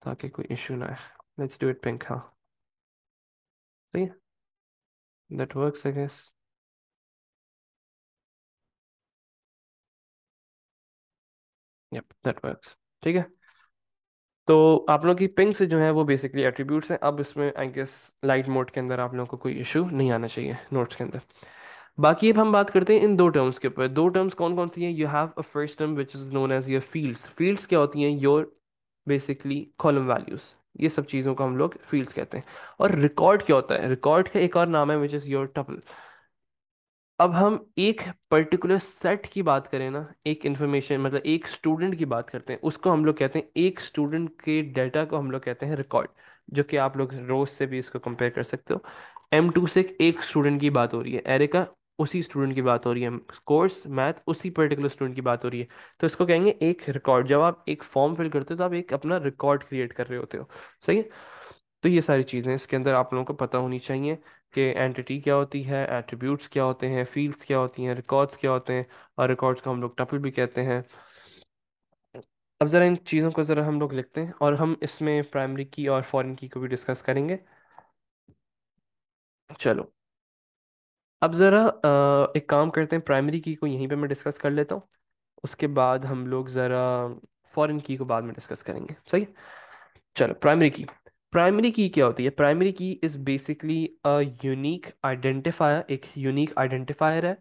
ताकि कोई इशू ना आए लेट्स डू इट पिंक हाँ सही that works I guess yup that works ठीक है तो आप लोग की पिंक से जो है वो बेसिकली एट्रीब्यूट्स हैं अब इसमें आई गेस लाइट मोड के अंदर आप लोगों को कोई इशू नहीं आना चाहिए नोट्स के अंदर बाकी अब हम बात करते हैं इन दो टर्म्स के ऊपर दो टर्म्स कौन कौन सी हैं you have a first term which is known as your fields fields क्या होती हैं योर बेसिकली कॉलम वैल्यूज़ ये सब चीज़ों को हम लोग फील्ड्स कहते हैं और रिकॉर्ड क्या होता है रिकॉर्ड का एक और नाम है विच इज़ योर टपल अब हम एक पर्टिकुलर सेट की बात करें ना एक इन्फॉर्मेशन मतलब एक स्टूडेंट की बात करते हैं उसको हम लोग कहते हैं एक स्टूडेंट के डाटा को हम लोग कहते हैं रिकॉर्ड जो कि आप लोग रोज से भी इसको कंपेयर कर सकते हो एम टू से एक स्टूडेंट की बात हो रही है एरे का उसी स्टूडेंट की बात हो रही है कोर्स मैथ उसी पर्टिकुलर स्टूडेंट की बात हो रही है तो इसको कहेंगे एक रिकॉर्ड जब आप एक फॉर्म फिल करते हो तो आप एक अपना रिकॉर्ड क्रिएट कर रहे होते हो सही है तो ये सारी चीज़ें इसके अंदर आप लोगों को पता होनी चाहिए कि एंटिटी क्या होती है एट्रीब्यूट्स क्या होते हैं फील्ड्स क्या होती हैं रिकॉर्ड्स क्या होते हैं और रिकॉर्ड्स को हम लोग टपल भी कहते हैं अब ज़रा इन चीज़ों को ज़रा हम लोग लिखते हैं और हम इसमें प्राइमरी की और फॉरेन की को भी डिस्कस करेंगे चलो अब ज़रा एक काम करते हैं प्राइमरी की को यहीं पे मैं डिस्कस कर लेता हूँ उसके बाद हम लोग ज़रा फॉरेन की को बाद में डिस्कस करेंगे सही है? चलो प्राइमरी की प्राइमरी की क्या होती है primary key is basically a unique identifier एक यूनिक आइडेंटिफायर है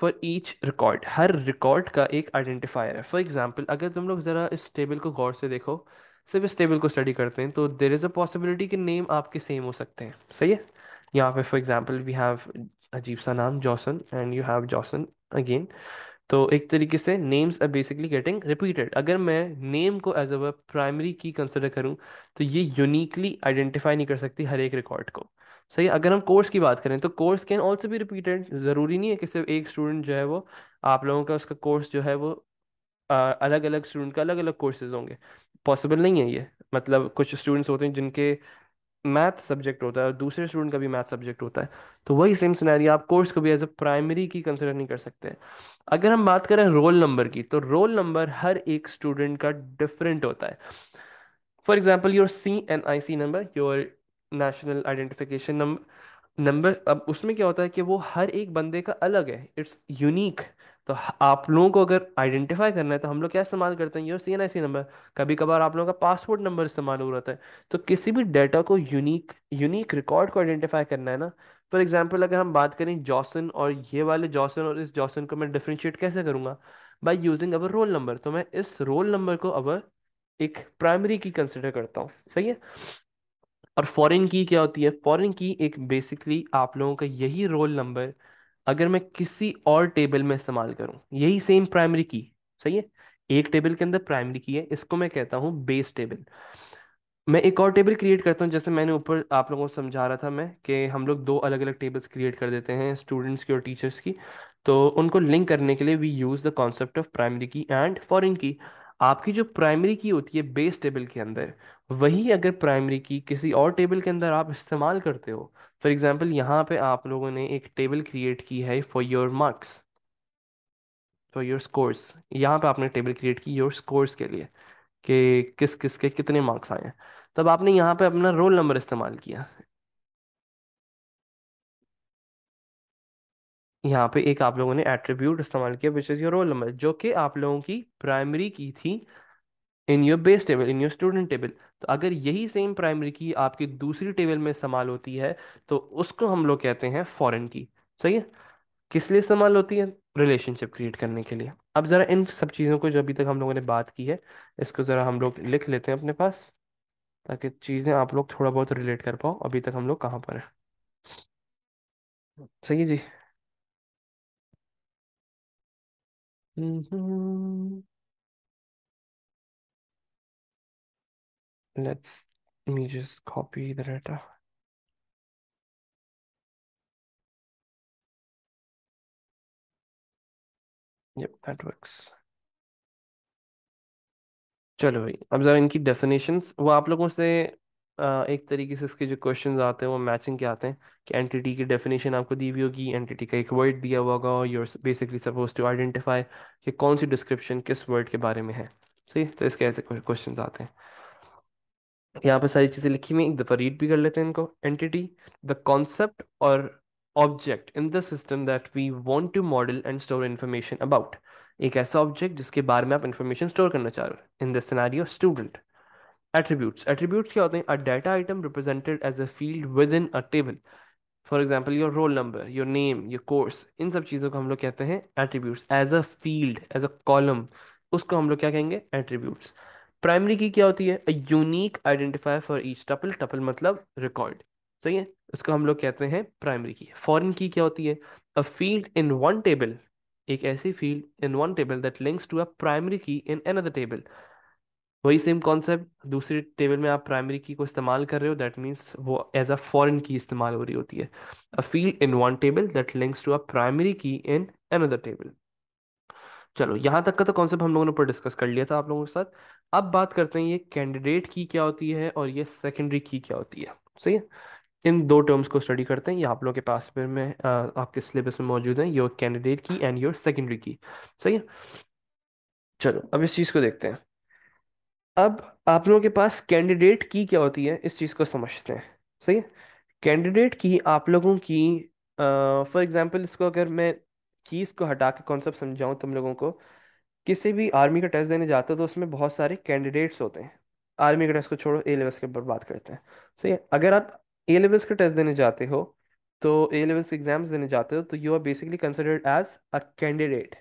फॉर ईच रिकॉर्ड हर रिकॉर्ड का एक आइडेंटिफायर है फॉर एग्जाम्पल अगर तुम लोग ज़रा इस टेबल को गौर से देखो सिर्फ इस टेबल को स्टडी करते हैं तो देर इज़ अ पॉसिबिलिटी कि नेम आपके सेम हो सकते हैं सही है यहाँ पे फॉर एग्जाम्पल वी हैव अजीब सा नाम Jason and you have Jason again तो एक तरीके से names are basically getting repeated अगर मैं नेम को as a primary key consider करूँ तो ये यूनिकली आइडेंटिफाई नहीं कर सकती हर एक रिकॉर्ड को सही अगर हम कोर्स की बात करें तो कोर्स कैन ऑल्सो भी रिपीटेड ज़रूरी नहीं है कि सिर्फ एक स्टूडेंट जो है वो आप लोगों का उसका कोर्स जो है वो अलग अलग स्टूडेंट का अलग अलग कोर्सेज होंगे पॉसिबल नहीं है ये मतलब कुछ स्टूडेंट्स होते हैं जिनके मैथ सब्जेक्ट होता है और दूसरे स्टूडेंट का भी मैथ सब्जेक्ट होता है तो वही सेम सुनहरी आप कोर्स को भी as a primary key consider नहीं कर सकते अगर हम बात करें रोल नंबर की तो रोल नंबर हर एक स्टूडेंट का डिफरेंट होता है for example your C N I C number your national identification number number अब उसमें क्या होता है कि वो हर एक बंदे का अलग है इट्स यूनिक तो आप लोगों को अगर आइडेंटिफाई करना है तो हम लोग क्या इस्तेमाल करते हैं your C N I C number कभी कभार आप लोगों का पासपोर्ट नंबर इस्तेमाल हो रहा है तो किसी भी डेटा को यूनिक यूनिक रिकॉर्ड को आइडेंटिफाई करना है ना फॉर एग्जाम्पल अगर हम बात करें जॉसन और ये वाले जॉसन और इस जॉसन को मैं डिफ्रेंशिएट कैसे करूँगा by using our roll number तो मैं इस रोल नंबर को अवर एक प्राइमरी की कंसिडर करता हूँ सही है और फॉरेन की क्या होती है फॉरेन की एक बेसिकली आप लोगों का यही रोल नंबर अगर मैं किसी और टेबल में इस्तेमाल करूं यही सेम प्राइमरी की सही है एक टेबल के अंदर प्राइमरी की है इसको मैं कहता हूं बेस टेबल मैं एक और टेबल क्रिएट करता हूं जैसे मैंने ऊपर आप लोगों को समझा रहा था मैं कि हम लोग दो अलग अलग टेबल्स क्रिएट कर देते हैं स्टूडेंट्स की और टीचर्स की तो उनको लिंक करने के लिए we use the concept of primary key and foreign key आपकी जो प्राइमरी की होती है बेस टेबल के अंदर वही अगर प्राइमरी की किसी और टेबल के अंदर आप इस्तेमाल करते हो फॉर एग्जाम्पल यहाँ पे आप लोगों ने एक टेबल क्रिएट की है for your marks for your scores यहाँ पे आपने टेबल क्रिएट की योर स्कोर्स के लिए कि किस किस के कितने मार्क्स आए हैं तब आपने यहाँ पे अपना रोल नंबर इस्तेमाल किया यहाँ पे एक आप लोगों ने एट्रीब्यूट इस्तेमाल किया which is your roll number जो कि आप लोगों की प्राइमरी की थी in your base table in your student table तो अगर यही सेम प्राइमरी की आपकी दूसरी टेबल में इस्तेमाल होती है तो उसको हम लोग कहते हैं फॉरेन की सही है किस लिए इस्तेमाल होती है रिलेशनशिप क्रिएट करने के लिए अब ज़रा इन सब चीज़ों को जो अभी तक हम लोगों ने बात की है इसको ज़रा हम लोग लिख लेते हैं अपने पास ताकि चीज़ें आप लोग थोड़ा बहुत रिलेट कर पाओ अभी तक हम लोग कहाँ पर हैं सही है जी हम्म, हम्म। let's let me just copy the data. Yep, that works. चलो भाई अब जरा इनकी डेफिनेशंस वो आप लोगों से एक तरीके से इसके जो क्वेश्चंस आते हैं वो मैचिंग के आते हैं कि एंटिटी की डेफिनेशन आपको दी हुई होगी एंटिटी का एक वर्ड दिया हुआ होगा और your basically suppose to identify कि कौन सी डिस्क्रिप्शन किस वर्ड के बारे में है ठीक तो इसके ऐसे क्वेश्चंस आते हैं यहाँ पे सारी चीजें लिखी हुई एक दफा रीड भी कर लेते हैं इनको एंटिटी द कॉन्सेप्ट और object in the system that we want to model and store information about एक ऐसा ऑब्जेक्ट जिसके बारे में आप इन्फॉर्मेशन स्टोर करना चाह रहे हो in this scenario student attributes attributes क्या होते हैं a data item represented as a field with in a table for example your roll number your name your course इन सब चीज़ों को हम लोग कहते हैं attribute as a field as a column उसको हम लोग क्या कहेंगे एट्रीब्यूट्स प्राइमरी की क्या होती है unique identifier for each tuple tuple मतलब रिकॉर्ड सही है उसको हम लोग कहते हैं प्राइमरी की फॉरन की क्या होती है a field in one table एक ऐसी field in one table that links to a primary key in another table वही सेम कॉन्सेप्ट दूसरे टेबल में आप प्राइमरी की को इस्तेमाल कर रहे हो दैट मीन्स वो एज अ फॉरन की इस्तेमाल हो रही होती है a field in one table that links to a primary key in another table चलो यहाँ तक का तो कॉन्सेप्ट हम लोगों ने डिस्कस कर लिया था आप लोगों के साथ अब बात करते हैं ये कैंडिडेट की क्या होती है और ये सेकेंडरी की क्या होती है सही है इन दो टर्म्स को स्टडी करते हैं ये आप लोगों के पास में आ, आपके सिलेबस में मौजूद है your candidate key and your secondary key सही है चलो अब इस चीज़ को देखते हैं अब आप लोगों के पास कैंडिडेट की क्या होती है इस चीज़ को समझते हैं सही है कैंडिडेट की आप लोगों की फॉर uh, एग्जाम्पल इसको अगर मैं कीज को हटा के कॉन्सेप्ट समझाऊं तुम लोगों को किसी भी आर्मी का टेस्ट देने जाते हो तो उसमें बहुत सारे कैंडिडेट्स होते हैं आर्मी के टेस्ट को छोड़ो ए लेवल्स के ऊपर बात करते हैं सही है अगर आप ए लेवल्स का टेस्ट देने जाते हो तो ए लेवल्स के एग्जाम्स देने जाते हो तो you are basically considered as a candidate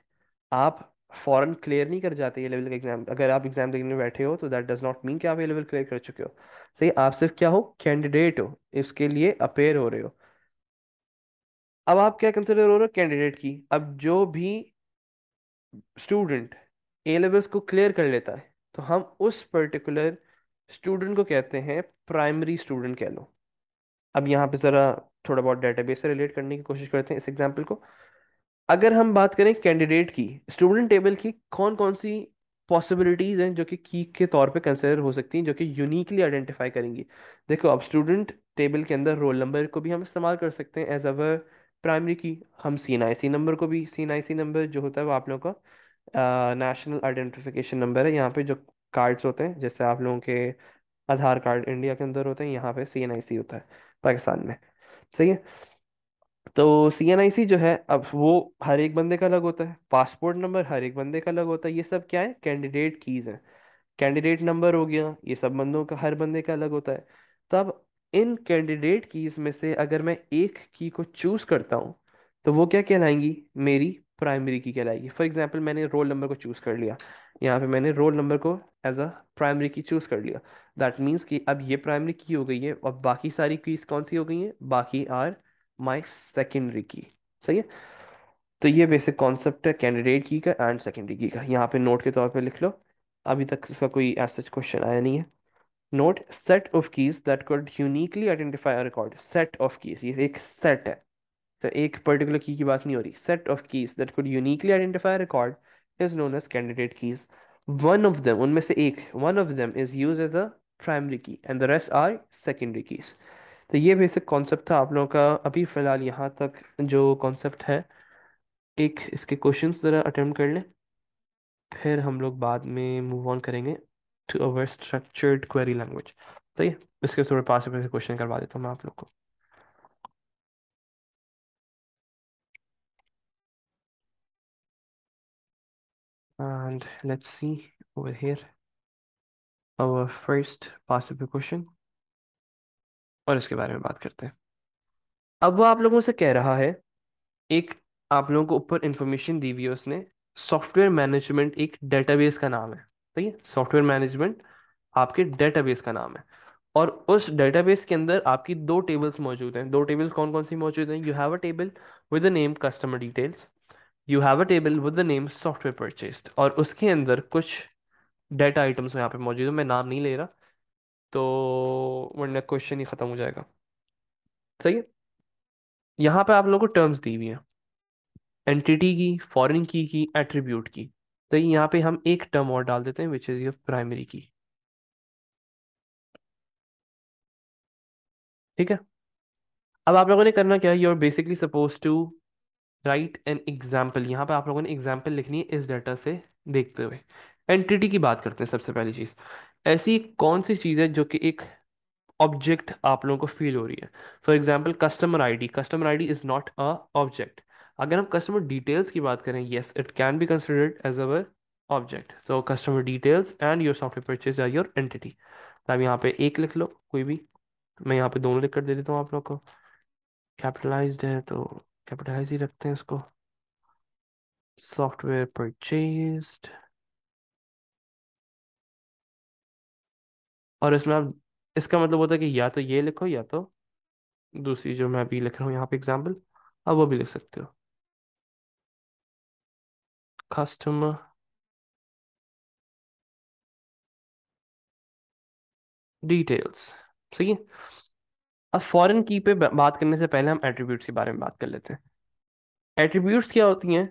आप फॉरन क्लियर नहीं कर जाते ए लेवल का एग्जाम अगर आप एग्जाम देने बैठे हो तो दैट डज नॉट मीन कि आप ए लेवल क्लियर कर चुके हो सही आप सिर्फ क्या हो कैंडिडेट हो इसके लिए अपेयर हो रहे हो अब आप क्या कंसिडर हो रहे हो कैंडिडेट की अब जो भी स्टूडेंट ए लेवल्स को क्लियर कर लेता है तो हम उस पर्टिकुलर स्टूडेंट को कहते हैं प्राइमरी स्टूडेंट कह लो अब यहाँ पे ज़रा थोड़ा बहुत डेटाबेस से रिलेट करने की कोशिश करते हैं इस एग्जाम्पल को अगर हम बात करें कैंडिडेट की स्टूडेंट टेबल की कौन कौन सी पॉसिबिलिटीज़ हैं जो कि की के तौर पे कंसिडर हो सकती हैं जो कि यूनिकली आइडेंटिफाई करेंगी देखो अब स्टूडेंट टेबल के अंदर रोल नंबर को भी हम इस्तेमाल कर सकते हैं एज अवर प्राइमरी की हम सी एन आई सी नंबर को भी सी एन आई सी नंबर जो होता है वो आप लोगों का नेशनल आइडेंटिफिकेशन नंबर है यहाँ पे जो कार्ड्स होते हैं जैसे आप लोगों के आधार कार्ड इंडिया के अंदर होते हैं यहाँ पे सी एन आई सी होता है पाकिस्तान में सही है तो सी एन आई सी जो है अब वो हर एक बंदे का अलग होता है पासपोर्ट नंबर हर एक बंदे का अलग होता है ये सब क्या है कैंडिडेट कीज़ हैं कैंडिडेट नंबर हो गया ये सब बंदों का हर बंदे का अलग होता है तब इन कैंडिडेट कीज में से अगर मैं एक की को चूज करता हूँ तो वो क्या कहलाएंगी मेरी प्राइमरी की कहलाएगी फॉर एग्जाम्पल मैंने रोल नंबर को चूज कर लिया यहाँ पे मैंने रोल नंबर को as a primary key choose कर लिया दैट मीन्स कि अब ये प्राइमरी की हो गई है और बाकी सारी कीज कौन सी हो गई हैं बाकी आर माई सेकेंडरी की सही है तो ये बेसिक कॉन्सेप्ट है कैंडिडेट की का एंड सेकेंडरी की का यहाँ पे नोट के तौर पे लिख लो अभी तक इसका कोई ऐसा क्वेश्चन आया नहीं है note set of keys that could uniquely identify a record set of keys ये एक सेट है तो एक पर्टिकुलर की की बात नहीं हो रही set of keys that could uniquely identify record is known as candidate keys one of them उनमें से एक one of them is use as a primary key and the rest are secondary keys तो ये basic concept था आप लोगों का अभी फ़िलहाल यहाँ तक जो कॉन्सेप्ट है एक इसके क्वेश्चंस ज़रा अटेम्प्ट कर लें फिर हम लोग बाद में मूव ऑन करेंगे to our structured query language सही है इसके थोड़े पास से क्वेश्चन करवा देता हूँ मैं आप लोग को and let's see over here our first possible question और इसके बारे में बात करते हैं अब वो आप लोगों से कह रहा है एक आप लोगों को ऊपर इंफॉर्मेशन दी हुई है उसने सॉफ्टवेयर मैनेजमेंट एक डेटाबेस का नाम है सही है सॉफ्टवेयर मैनेजमेंट आपके डेटाबेस का नाम है और उस डेटाबेस के अंदर आपकी दो टेबल्स मौजूद हैं दो टेबल्स कौन कौन सी मौजूद हैं you have a table with the name customer details you have a table with the name software purchased और उसके अंदर कुछ डेटा आइटम्स यहाँ पे मौजूद है मैं नाम नहीं ले रहा तो वरना क्वेश्चन ही ख़त्म हो जाएगा सही है यहाँ पे आप लोगों को टर्म्स दी हुई हैं एंटिटी की फॉरेन की की एट्रीब्यूट की तो यहाँ पे हम एक टर्म और डाल देते हैं विच इज योर प्राइमरी की ठीक है अब आप लोगों ने करना क्या you are basically suppose to write an example यहाँ पे आप लोगों ने एग्जाम्पल लिखनी है इस डाटा से देखते हुए एंटिटी की बात करते हैं सबसे पहली चीज़ ऐसी कौन सी चीज़ है जो कि एक ऑब्जेक्ट आप लोगों को फील हो रही है for example customer I D customer I D is not a object अगर हम कस्टमर डिटेल्स की बात करें yes it can be considered as our object तो customer details and your software purchase are your entity अब यहाँ पे एक लिख लो कोई भी मैं यहाँ पे दोनों लिख कर दे देता हूँ आप लोग को कैपिटलाइज्ड है तो कैपिटलाइज ही रखते हैं इसको सॉफ्टवेयर परचेज और इसमें आप इसका मतलब होता है कि या तो ये लिखो या तो दूसरी जो मैं अभी लिख रहा हूँ यहाँ पे एग्जाम्पल आप वो भी लिख सकते हो customer डिटेल्स ठीक है अब फॉरन की पे बात करने से पहले हम एट्रीब्यूट्स के बारे में बात कर लेते हैं एट्रीब्यूट्स क्या होती हैं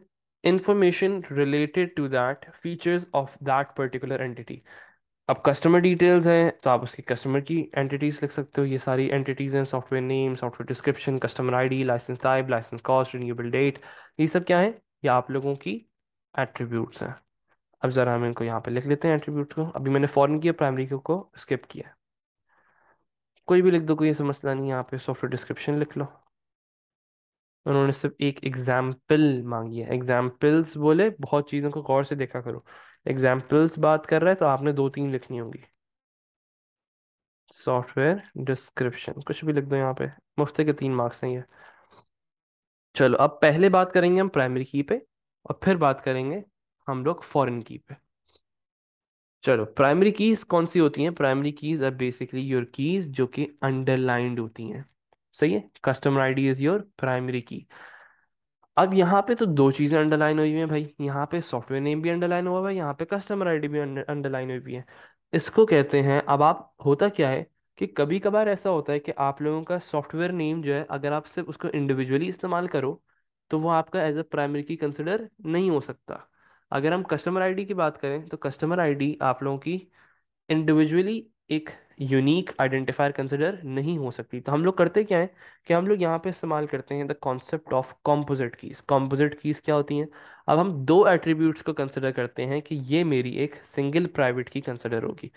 information related to that features of that particular entity अब कस्टमर डिटेल्स हैं तो आप उसकी कस्टमर की एंटिटीज लिख सकते हो ये सारी एंटिटीज हैं software name software description customer ID licence type licence cost renewable date ये सब क्या है ये आप लोगों की एट्रीब्यूट्स हैं अब ज़रा हम इनको यहाँ पे लिख लेते हैं एट्रीब्यूट को अभी मैंने फॉरन किया प्राइमरी को स्किप किया कोई भी लिख दो कोई समझता नहीं यहाँ पे सॉफ्टवेयर डिस्क्रिप्शन लिख लो उन्होंने सिर्फ एक एग्जाम्पल मांगी है एग्जाम्पल्स बोले बहुत चीज़ों को गौर से देखा करो एग्जाम्पल्स बात कर रहा है तो आपने दो तीन लिखनी होंगी सॉफ्टवेयर डिस्क्रिप्शन कुछ भी लिख दो यहाँ पे मुफ्ते के तीन मार्क्स नहीं है चलो अब पहले बात करेंगे हम प्राइमरी की पे और फिर बात करेंगे हम लोग फॉरेन की पे चलो प्राइमरी कीज कौन सी होती हैं primary keys are basically your keys जो कि अंडरलाइंड होती हैं सही है customer ID is your primary key अब यहाँ पे तो दो चीज़ें अंडरलाइन हुई हुई हैं भाई यहाँ पे सॉफ्टवेयर नेम भी अंडरलाइन हुआ है यहाँ पे कस्टमर आईडी भी अंडरलाइन हुई हुई है इसको कहते हैं अब आप होता क्या है कि कभी कभार ऐसा होता है कि आप लोगों का सॉफ्टवेयर नेम जो है अगर आप सिर्फ उसको इंडिविजुअली इस्तेमाल करो तो वो आपका as a primary key consider नहीं हो सकता अगर हम कस्टमर आईडी की बात करें तो कस्टमर आईडी आप लोगों की इंडिविजुअली एक यूनिक आइडेंटिफायर कंसिडर नहीं हो सकती तो हम लोग करते क्या है कि हम लोग यहाँ पे इस्तेमाल करते हैं the concept of composite keys composite keys क्या होती हैं अब हम दो एट्रीब्यूट्स को कंसिडर करते हैं कि ये मेरी एक सिंगल प्राइवेट की कंसिडर होगी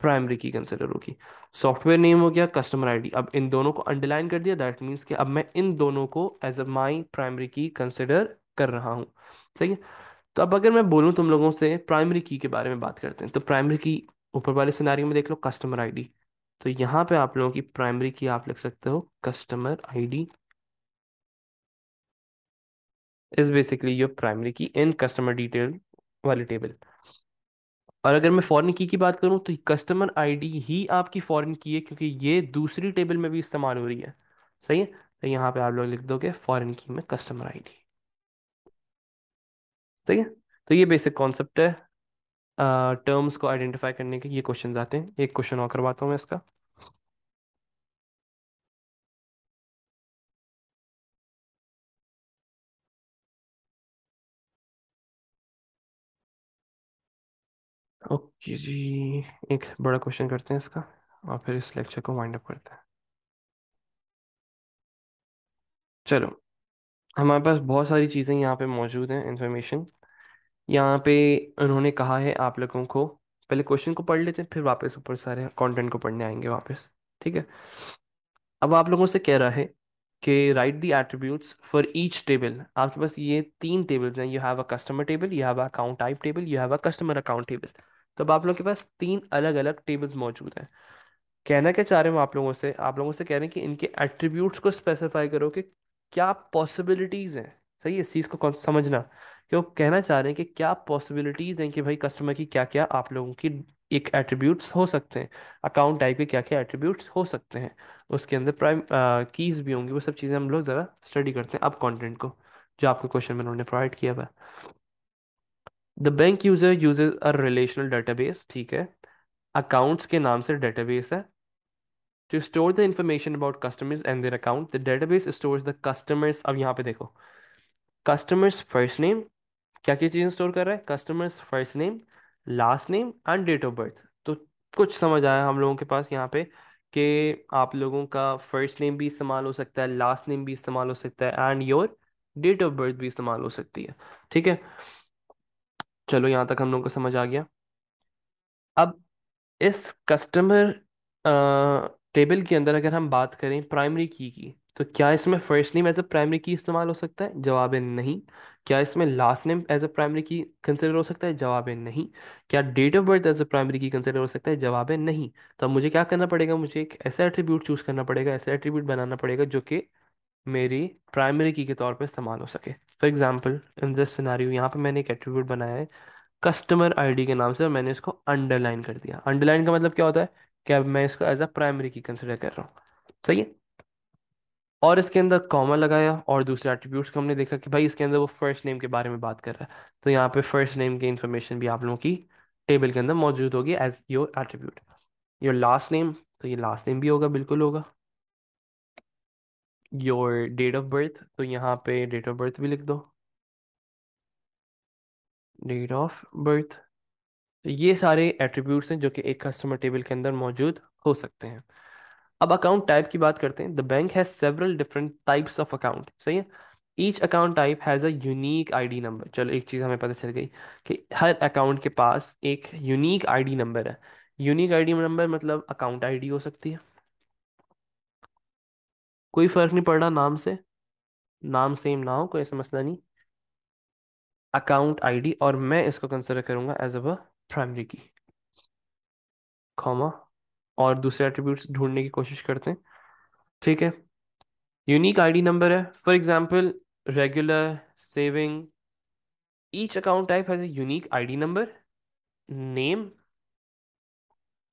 प्राइमरी की कंसिडर होगी सॉफ्टवेयर नेम हो गया कस्टमर आईडी अब इन दोनों को अंडरलाइन कर दिया दैट मीन्स कि अब मैं इन दोनों को as a my primary key consider कर रहा हूँ सही है तो अब अगर मैं बोलूँ तुम लोगों से प्राइमरी की के बारे में बात करते हैं तो प्राइमरी की ऊपर वाले सिनारी में देख लो कस्टमर आई तो यहाँ पे आप लोगों की प्राइमरी की आप लिख सकते हो customer I is basically your primary key in customer detail वाली टेबल और अगर मैं फॉरेन की की बात करूं तो कस्टमर आईडी ही आपकी फॉरेन की है क्योंकि ये दूसरी टेबल में भी इस्तेमाल हो रही है सही है तो यहाँ पे आप लोग लिख दोगे फॉरेन की में कस्टमर आईडी ठीक है तो ये बेसिक कॉन्सेप्ट है टर्म्स को आइडेंटिफाई करने के ये क्वेश्चन आते हैं एक क्वेश्चन और करवाता हूँ मैं इसका ओके जी एक बड़ा क्वेश्चन करते हैं इसका और फिर इस लेक्चर को वाइंड अप करते हैं चलो हमारे पास बहुत सारी चीज़ें यहाँ पे मौजूद हैं इन्फॉर्मेशन यहाँ पे उन्होंने कहा है आप लोगों को पहले क्वेश्चन को पढ़ लेते हैं फिर वापस ऊपर सारे कंटेंट को पढ़ने आएंगे वापस ठीक है अब आप लोगों से कह रहा है कि write the attributes for each table आपके पास ये तीन टेबल्स हैं you have a customer table you have account type table you have a customer account table तो आप लोग के पास तीन अलग अलग टेबल्स मौजूद हैं कहना क्या चाह रहे हो आप लोगों से आप लोगों से कह रहे हैं कि इनके एट्रीब्यूट्स को स्पेसिफाई करो कि क्या पॉसिबिलिटीज़ हैं सही है इस चीज़ को समझना क्यों कहना चाह रहे हैं कि क्या पॉसिबिलिटीज़ हैं कि भाई कस्टमर की क्या क्या आप लोगों की एक एट्रीब्यूट्स हो सकते हैं अकाउंट टाइप के क्या क्या एट्रीब्यूट्स हो सकते हैं उसके अंदर प्राइम कीज़ भी होंगी वो सब चीज़ें हम लोग ज़रा स्टडी करते हैं अब कॉन्टेंट को जो आपके क्वेश्चन में उन्होंने प्रोवाइड किया हुआ है the bank user uses a relational database ठीक है अकाउंट्स के नाम से डेटाबेस है to store the information about customers and their account the database store the customers अब यहाँ पे देखो कस्टमर्स फर्स्ट नेम क्या क्या चीज़ें स्टोर कर रहा है customers first name last name and date of birth तो कुछ समझ आया हम लोगों के पास यहाँ पे कि आप लोगों का फर्स्ट नेम भी इस्तेमाल हो सकता है लास्ट नेम भी इस्तेमाल हो सकता है and your date of birth भी इस्तेमाल हो सकती है ठीक है चलो यहाँ तक हम लोग को समझ आ गया अब इस कस्टमर टेबल के अंदर अगर हम बात करें प्राइमरी की की तो क्या इसमें first name as a primary key इस्तेमाल हो सकता है जवाब है नहीं क्या इसमें last name as a primary key consider हो सकता है जवाब है नहीं क्या date of birth as a primary key consider हो सकता है जवाब है नहीं तो अब मुझे क्या करना पड़ेगा मुझे एक ऐसा एट्रीब्यूट चूज़ करना पड़ेगा ऐसा एट्रीब्यूट बनाना पड़ेगा जो कि मेरी प्राइमरी की के तौर पर इस्तेमाल हो सके for example in this scenario यहाँ पे मैंने एक एट्रीब्यूट बनाया है कस्टमर आईडी के नाम से और मैंने इसको अंडरलाइन कर दिया अंडरलाइन का मतलब क्या होता है कि अब मैं इसको as a primary key consider कर रहा हूँ सही है और इसके अंदर कॉमा लगाया और दूसरे एट्रीब्यूट्स को हमने देखा कि भाई इसके अंदर वो फर्स्ट नेम के बारे में बात कर रहा है तो यहाँ पे फर्स्ट नेम की इन्फॉर्मेशन भी आप लोगों की टेबल के अंदर मौजूद होगी as your attribute your last name तो ये लास्ट नेम भी होगा बिल्कुल होगा योर डेट ऑफ बर्थ तो यहाँ पे डेट ऑफ बर्थ भी लिख दो डेट ऑफ बर्थ तो ये सारे एट्रीब्यूट्स हैं जो कि एक कस्टमर टेबल के अंदर मौजूद हो सकते हैं अब अकाउंट टाइप की बात करते हैं the bank has several different types of account सही है each account type has a unique D number चलो एक चीज़ हमें पता चल गई कि हर अकाउंट के पास एक यूनिक आई डी नंबर है यूनिक आई डी नंबर मतलब अकाउंट आई डी हो सकती है कोई फर्क नहीं पड़ रहा नाम से नाम सेम ना हो कोई ऐसा मसला नहीं अकाउंट आईडी और मैं इसको कंसिडर करूंगा as a primary key comma और दूसरे एट्रीब्यूट ढूंढने की कोशिश करते हैं ठीक है यूनिक आईडी नंबर है for example regular saving each account type has a unique ID number name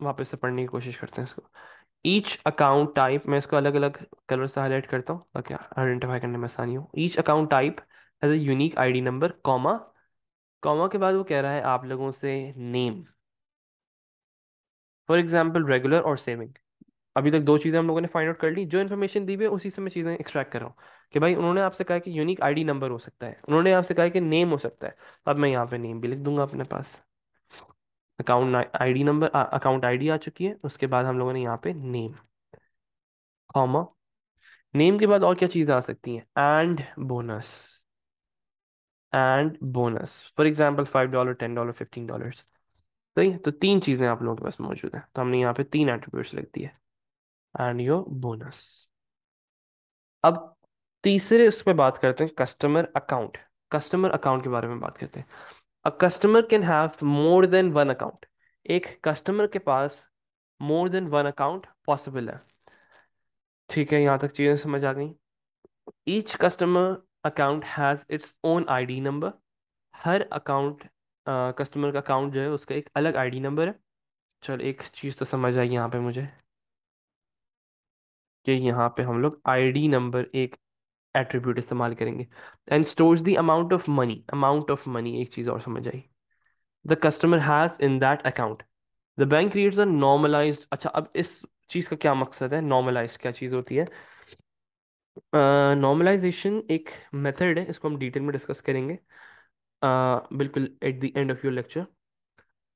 वापस से पढ़ने की कोशिश करते हैं इसको ईच अकाउंट टाइप मैं इसको अलग अलग कलर से हाईलाइट करता हूँ ताकि आइडेंटिफाई करने में आसानी हो each account type as a unique ID number comma comma के बाद वो कह रहा है आप लोगों से नेम फॉर एग्जाम्पल रेगुलर और सेविंग अभी तक दो चीज़ें हम लोगों ने फाइंड आउट कर ली जो इन्फॉर्मेशन दी हुई है उसी से मैं चीज़ें एक्सट्रैक्ट कर रहा हूँ कि भाई उन्होंने आपसे कहा कि यूनिक आईडी नंबर हो सकता है उन्होंने आपसे कहा कि नेम हो सकता है तो अब मैं यहाँ पे नेम भी लिख दूंगा अपने पास account ID number account ID आ चुकी है उसके बाद हम लोगों ने यहाँ पे नेम कॉमा नेम के बाद और क्या चीज़ें आ सकती है and bonus and bonus for example five dollar ten dollar fifteen dollar सही तो तीन चीज़ें आप लोगों के पास मौजूद है तो हमने यहाँ पे तीन एट्रीब्यूट लिख दिए एंड योर बोनस अब तीसरे उस पर बात करते हैं कस्टमर अकाउंट कस्टमर अकाउंट के बारे में बात करते हैं a customer can have more than one account एक कस्टमर के पास more than one account possible है ठीक है यहाँ तक चीज़ें समझ आ गई each customer account has its own ID number हर अकाउंट कस्टमर का अकाउंट जो है उसका एक अलग आईडी नंबर है चल एक चीज़ तो समझ आई यहाँ पे मुझे कि यहाँ पे हम लोग आईडी नंबर एक एट्रीब्यूट इस्तेमाल करेंगे and stores the amount of money amount of money एक चीज़ और समझ आई the customer has in that account the bank creates a normalize अच्छा अब इस चीज़ का क्या मकसद है नॉर्मलाइज क्या चीज़ होती है नॉर्मलाइजेशन uh, एक मेथड है इसको हम डिटेल में डिस्कस करेंगे uh, बिल्कुल at the end of your lecture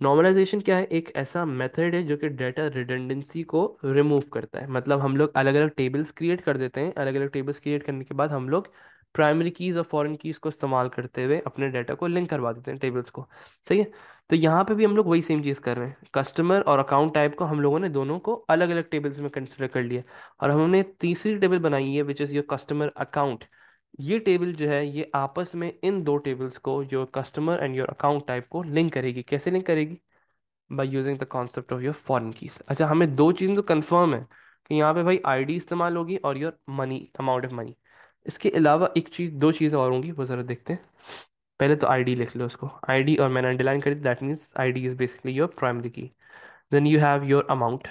normalization क्या है एक ऐसा मेथड है जो कि डेटा रिडेंडेंसी को रिमूव करता है मतलब हम लोग अलग अलग टेबल्स क्रिएट कर देते हैं अलग अलग टेबल्स क्रिएट करने के बाद हम लोग प्राइमरी कीज़ और फॉरेन कीज़ को इस्तेमाल करते हुए अपने डाटा को लिंक करवा देते हैं टेबल्स को सही है तो यहाँ पे भी हम लोग वही सेम चीज़ कर रहे हैं कस्टमर और अकाउंट टाइप को हम लोगों ने दोनों को अलग अलग टेबल्स में कंसिडर कर लिया और हमने तीसरी टेबल बनाई है which is your customer account ये टेबल जो है ये आपस में इन दो टेबल्स को your customer and your account type को लिंक करेगी कैसे लिंक करेगी by using the concept of your foreign keys अच्छा हमें दो चीजें तो कन्फर्म है कि यहाँ पे भाई आईडी इस्तेमाल होगी और your money amount of money इसके अलावा एक चीज़ दो चीज़ें और होंगी वो ज़रा देखते हैं पहले तो आईडी लिख लो उसको आईडी और मैंने अंडरलाइन करी that means ID is basically your primary key then you have your amount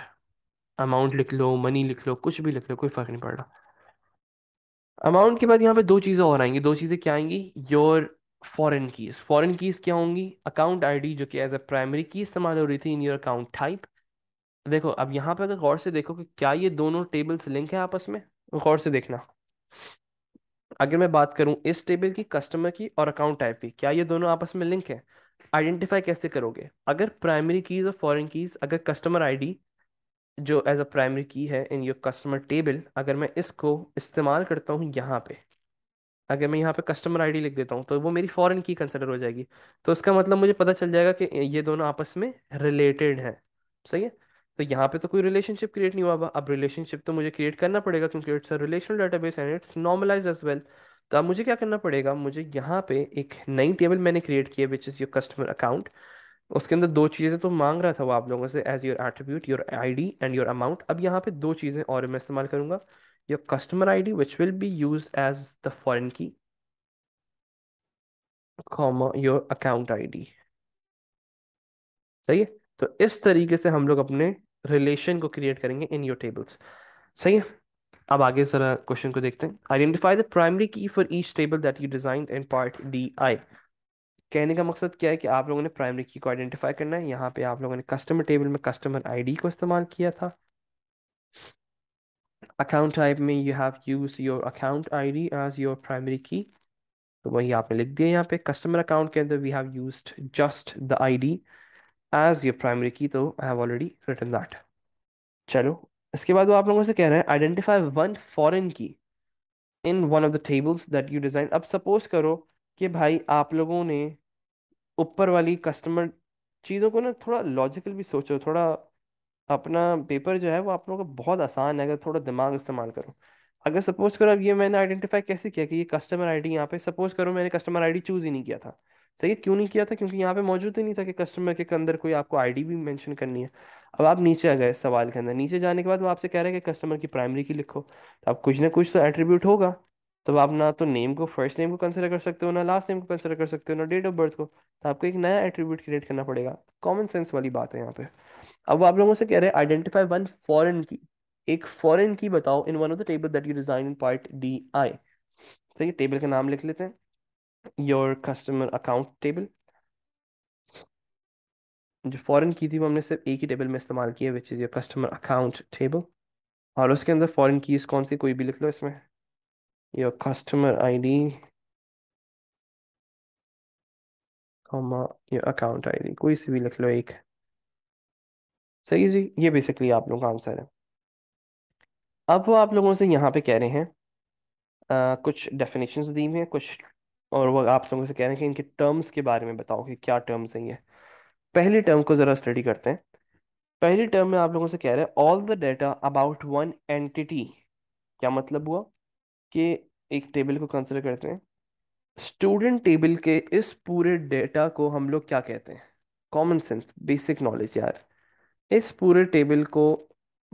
amount लिख लो मनी लिख लो कुछ भी लिख लो कोई फ़र्क नहीं पड़ रहा अमाउंट के बाद यहाँ पे दो चीज़ें और आएंगी दो चीज़ें क्या आएंगी your foreign keys foreign keys क्या होंगी अकाउंट आईडी जो कि एज अ प्राइमरी की इस्तेमाल हो रही थी इन योर अकाउंट टाइप देखो अब यहाँ पे अगर गौर से देखो कि क्या ये दोनों टेबल्स लिंक है आपस में गौर से देखना अगर मैं बात करूँ इस टेबल की कस्टमर की और अकाउंट टाइप की क्या ये दोनों आपस में लिंक है आइडेंटिफाई कैसे करोगे अगर प्राइमरी कीज और फॉरेन कीज अगर कस्टमर आईडी जो एज अ प्राइमरी की है इन योर कस्टमर टेबल अगर मैं इसको इस्तेमाल करता हूँ यहाँ पे अगर मैं यहाँ पे कस्टमर आईडी लिख देता हूँ तो वो मेरी फॉरेन की कंसिडर हो जाएगी तो उसका मतलब मुझे पता चल जाएगा कि ये दोनों आपस में रिलेटेड हैं सही है तो यहाँ पे तो कोई रिलेशनशिप क्रिएट नहीं हुआ अब रिलेशनशिप तो मुझे क्रिएट करना पड़ेगा क्योंकि it's a relational database and it's normalize as well तो अब मुझे क्या करना पड़ेगा मुझे यहाँ पे एक नई टेबल मैंने क्रिएट किया which is your customer account उसके अंदर दो चीज़ें तो मांग रहा था वो आप लोगों से as your attribute your ID and your amount अब यहाँ पे दो चीज़ें और मैं इस्तेमाल करूँगा your customer ID which will be use as the foreign key comma your account ID सही है तो इस तरीके से हम लोग अपने रिलेशन को क्रिएट करेंगे इन योर टेबल्स सही है अब आगे जरा क्वेश्चन को देखते हैं identify the primary key for each table that you design in part D I कहने का मकसद क्या है कि आप लोगों ने प्राइमरी की को आइडेंटिफाई करना है यहाँ पे आप लोगों ने कस्टमर टेबल में कस्टमर आईडी को इस्तेमाल किया था अकाउंट टाइप में you have use your account ID as your primary key तो वही आपने लिख दिया यहाँ पे कस्टमर अकाउंट के अंदर we have use just the D as your primary key तो I have already return that चलो इसके बाद वो आप लोगों से कह रहे हैं identify one foreign key in one of the tables that you design अब सपोज करो कि भाई आप लोगों ने ऊपर वाली कस्टमर चीज़ों को ना थोड़ा लॉजिकल भी सोचो थोड़ा अपना पेपर जो है वो आप लोगों का बहुत आसान है अगर थोड़ा दिमाग इस्तेमाल करो अगर सपोज करो अब ये मैंने आइडेंटिफाई कैसे किया कि ये कस्टमर आईडी यहाँ पे सपोज करो मैंने कस्टमर आईडी चूज ही नहीं किया था सही क्यों नहीं किया था क्योंकि यहाँ पे मौजूद ही नहीं था कि कस्टमर के अंदर कोई आपको आईडी भी मेंशन करनी है अब आप नीचे आ गए सवाल के अंदर नीचे जाने के बाद वो आपसे कह रहे हैं कि कस्टमर की प्राइमरी की लिखो तो आप कुछ ना कुछ तो एट्रीब्यूट होगा तो आप ना तो नेम को फर्स्ट नेम को कंसिडर कर सकते हो ना लास्ट नेम को कंसिडर कर सकते हो ना डेट ऑफ बर्थ को तो आपको एक नया एट्रीब्यूट क्रिएट करना पड़ेगा कॉमन सेंस वाली बात है यहाँ पे अब वो आप लोगों से कह रहे हैं आइडेंटिफाई वन फॉरन की एक फॉरन की बताओ in one of the table that you design in part D I ठीक है टेबल का नाम लिख लेते हैं योर कस्टमर अकाउंट टेबल जो फॉरन की थी वो हमने सिर्फ एक ही टेबल में इस्तेमाल किया which is your customer account table और उसके अंदर फॉरन कीज़ कौन सी कोई भी लिख लो इसमें your customer ID comma your account ID. कोई से भी लिख लो एक सही है जी ये बेसिकली आप लोगों का आंसर है अब वो आप लोगों से यहाँ पे कह रहे हैं आ, कुछ डेफिनेशन दी हुई हैं कुछ और वो आप लोगों से कह रहे हैं कि इनके टर्म्स के बारे में बताओ कि क्या टर्म्स हैं ये पहली टर्म को ज़रा स्टडी करते हैं पहली टर्म में आप लोगों से कह रहे हैं all the data about one entity क्या मतलब हुआ के एक टेबल को कंसिडर करते हैं स्टूडेंट टेबल के इस पूरे डेटा को हम लोग क्या कहते हैं कॉमन सेंस बेसिक नॉलेज यार इस पूरे टेबल को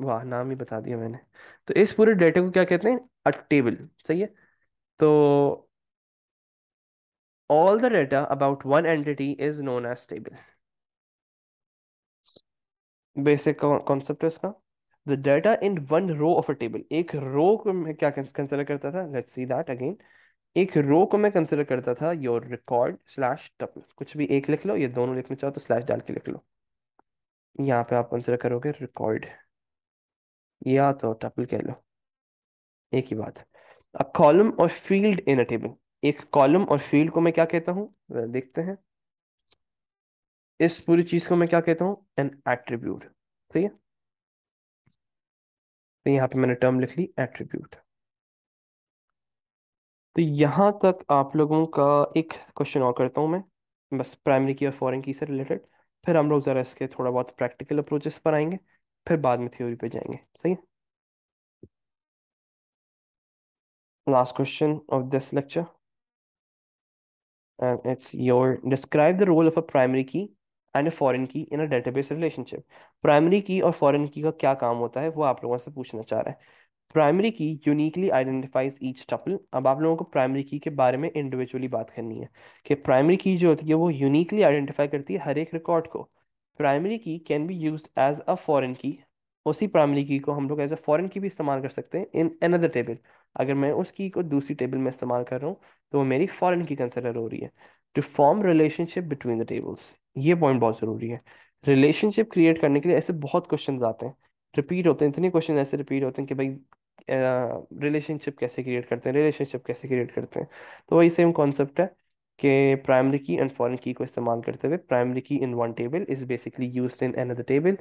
वाह नाम ही बता दिया मैंने तो इस पूरे डेटा को क्या कहते हैं अ टेबल सही है तो all the data about one entity is known as table basic concept है इसका the data in one row of a table एक रो को मैं क्या कंसिडर करता था लेट्स सी दैट अगेन एक रो को मैं कंसिडर करता था योर रिकॉर्ड स्लैश टपल कुछ भी एक लिख लो या दोनों लिखना चाहो तो स्लैश डाल के लिख लो यहाँ पे आप कंसिडर करोगे रिकॉर्ड या तो टपल कह लो एक ही बात अ कॉलम और फील्ड इन अ टेबल एक कॉलम और फील्ड को मैं क्या कहता हूँ देखते हैं इस पूरी चीज को मैं क्या कहता हूँ एन एट्रीब्यूट ठीक है तो यहाँ पे मैंने टर्म लिख ली एट्रीब्यूट तो यहाँ तक आप लोगों का एक क्वेश्चन और करता हूँ मैं बस प्राइमरी की और फॉरेन की से रिलेटेड फिर हम लोग ज़रा इसके थोड़ा बहुत प्रैक्टिकल अप्रोचेस पर आएंगे फिर बाद में थ्योरी पे जाएंगे सही है last question of this lecture and it's your describe the role of a primary key and foreign key in a database relationship primary key और फॉरेन की का क्या काम होता है वो आप लोगों से पूछना चाह रहे हैं प्राइमरी की यूनिकली आइडेंटिफाइज ईच टपल अब आप लोगों को प्राइमरी की के बारे में इंडिविजुअली बात करनी है कि प्राइमरी की जो होती है वो यूनिकली आइडेंटिफाई करती है हर एक रिकॉर्ड को primary key can be use as a foreign key उसी प्राइमरी की को हम लोग एज अ फॉरन की भी इस्तेमाल कर सकते हैं इन अनदर टेबल अगर मैं उस की को दूसरी टेबल में इस्तेमाल कर रहा हूँ तो वो मेरी फॉरन की कंसिडर हो रही है to form relationship between the tables ये पॉइंट बहुत ज़रूरी है रिलेशनशिप क्रिएट करने के लिए ऐसे बहुत क्वेश्चन आते हैं रिपीट होते हैं इतने क्वेश्चन ऐसे रिपीट होते हैं कि भाई रिलेशनशिप कैसे क्रिएट करते हैं रिलेशनशिप कैसे क्रिएट करते हैं तो वही सेम कॉन्सेप्ट है कि प्राइमरी की एंड फॉरेन की को इस्तेमाल करते हुए primary key in one table is basically use in another table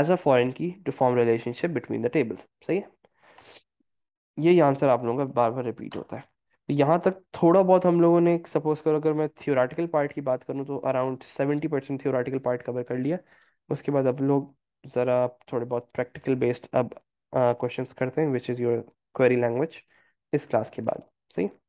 as a foreign key to form relationship between the tables सही है यही आंसर आप लोगों का बार बार रिपीट होता है यहाँ तक थोड़ा बहुत हम लोगों ने सपोज करो अगर मैं थियोराटिकल पार्ट की बात करूँ तो around seventy percent theoretical part cover कर लिया उसके बाद अब लोग ज़रा थोड़े बहुत प्रैक्टिकल बेस्ड अब क्वेश्चंस uh, करते हैं which is your query language इस क्लास के बाद सही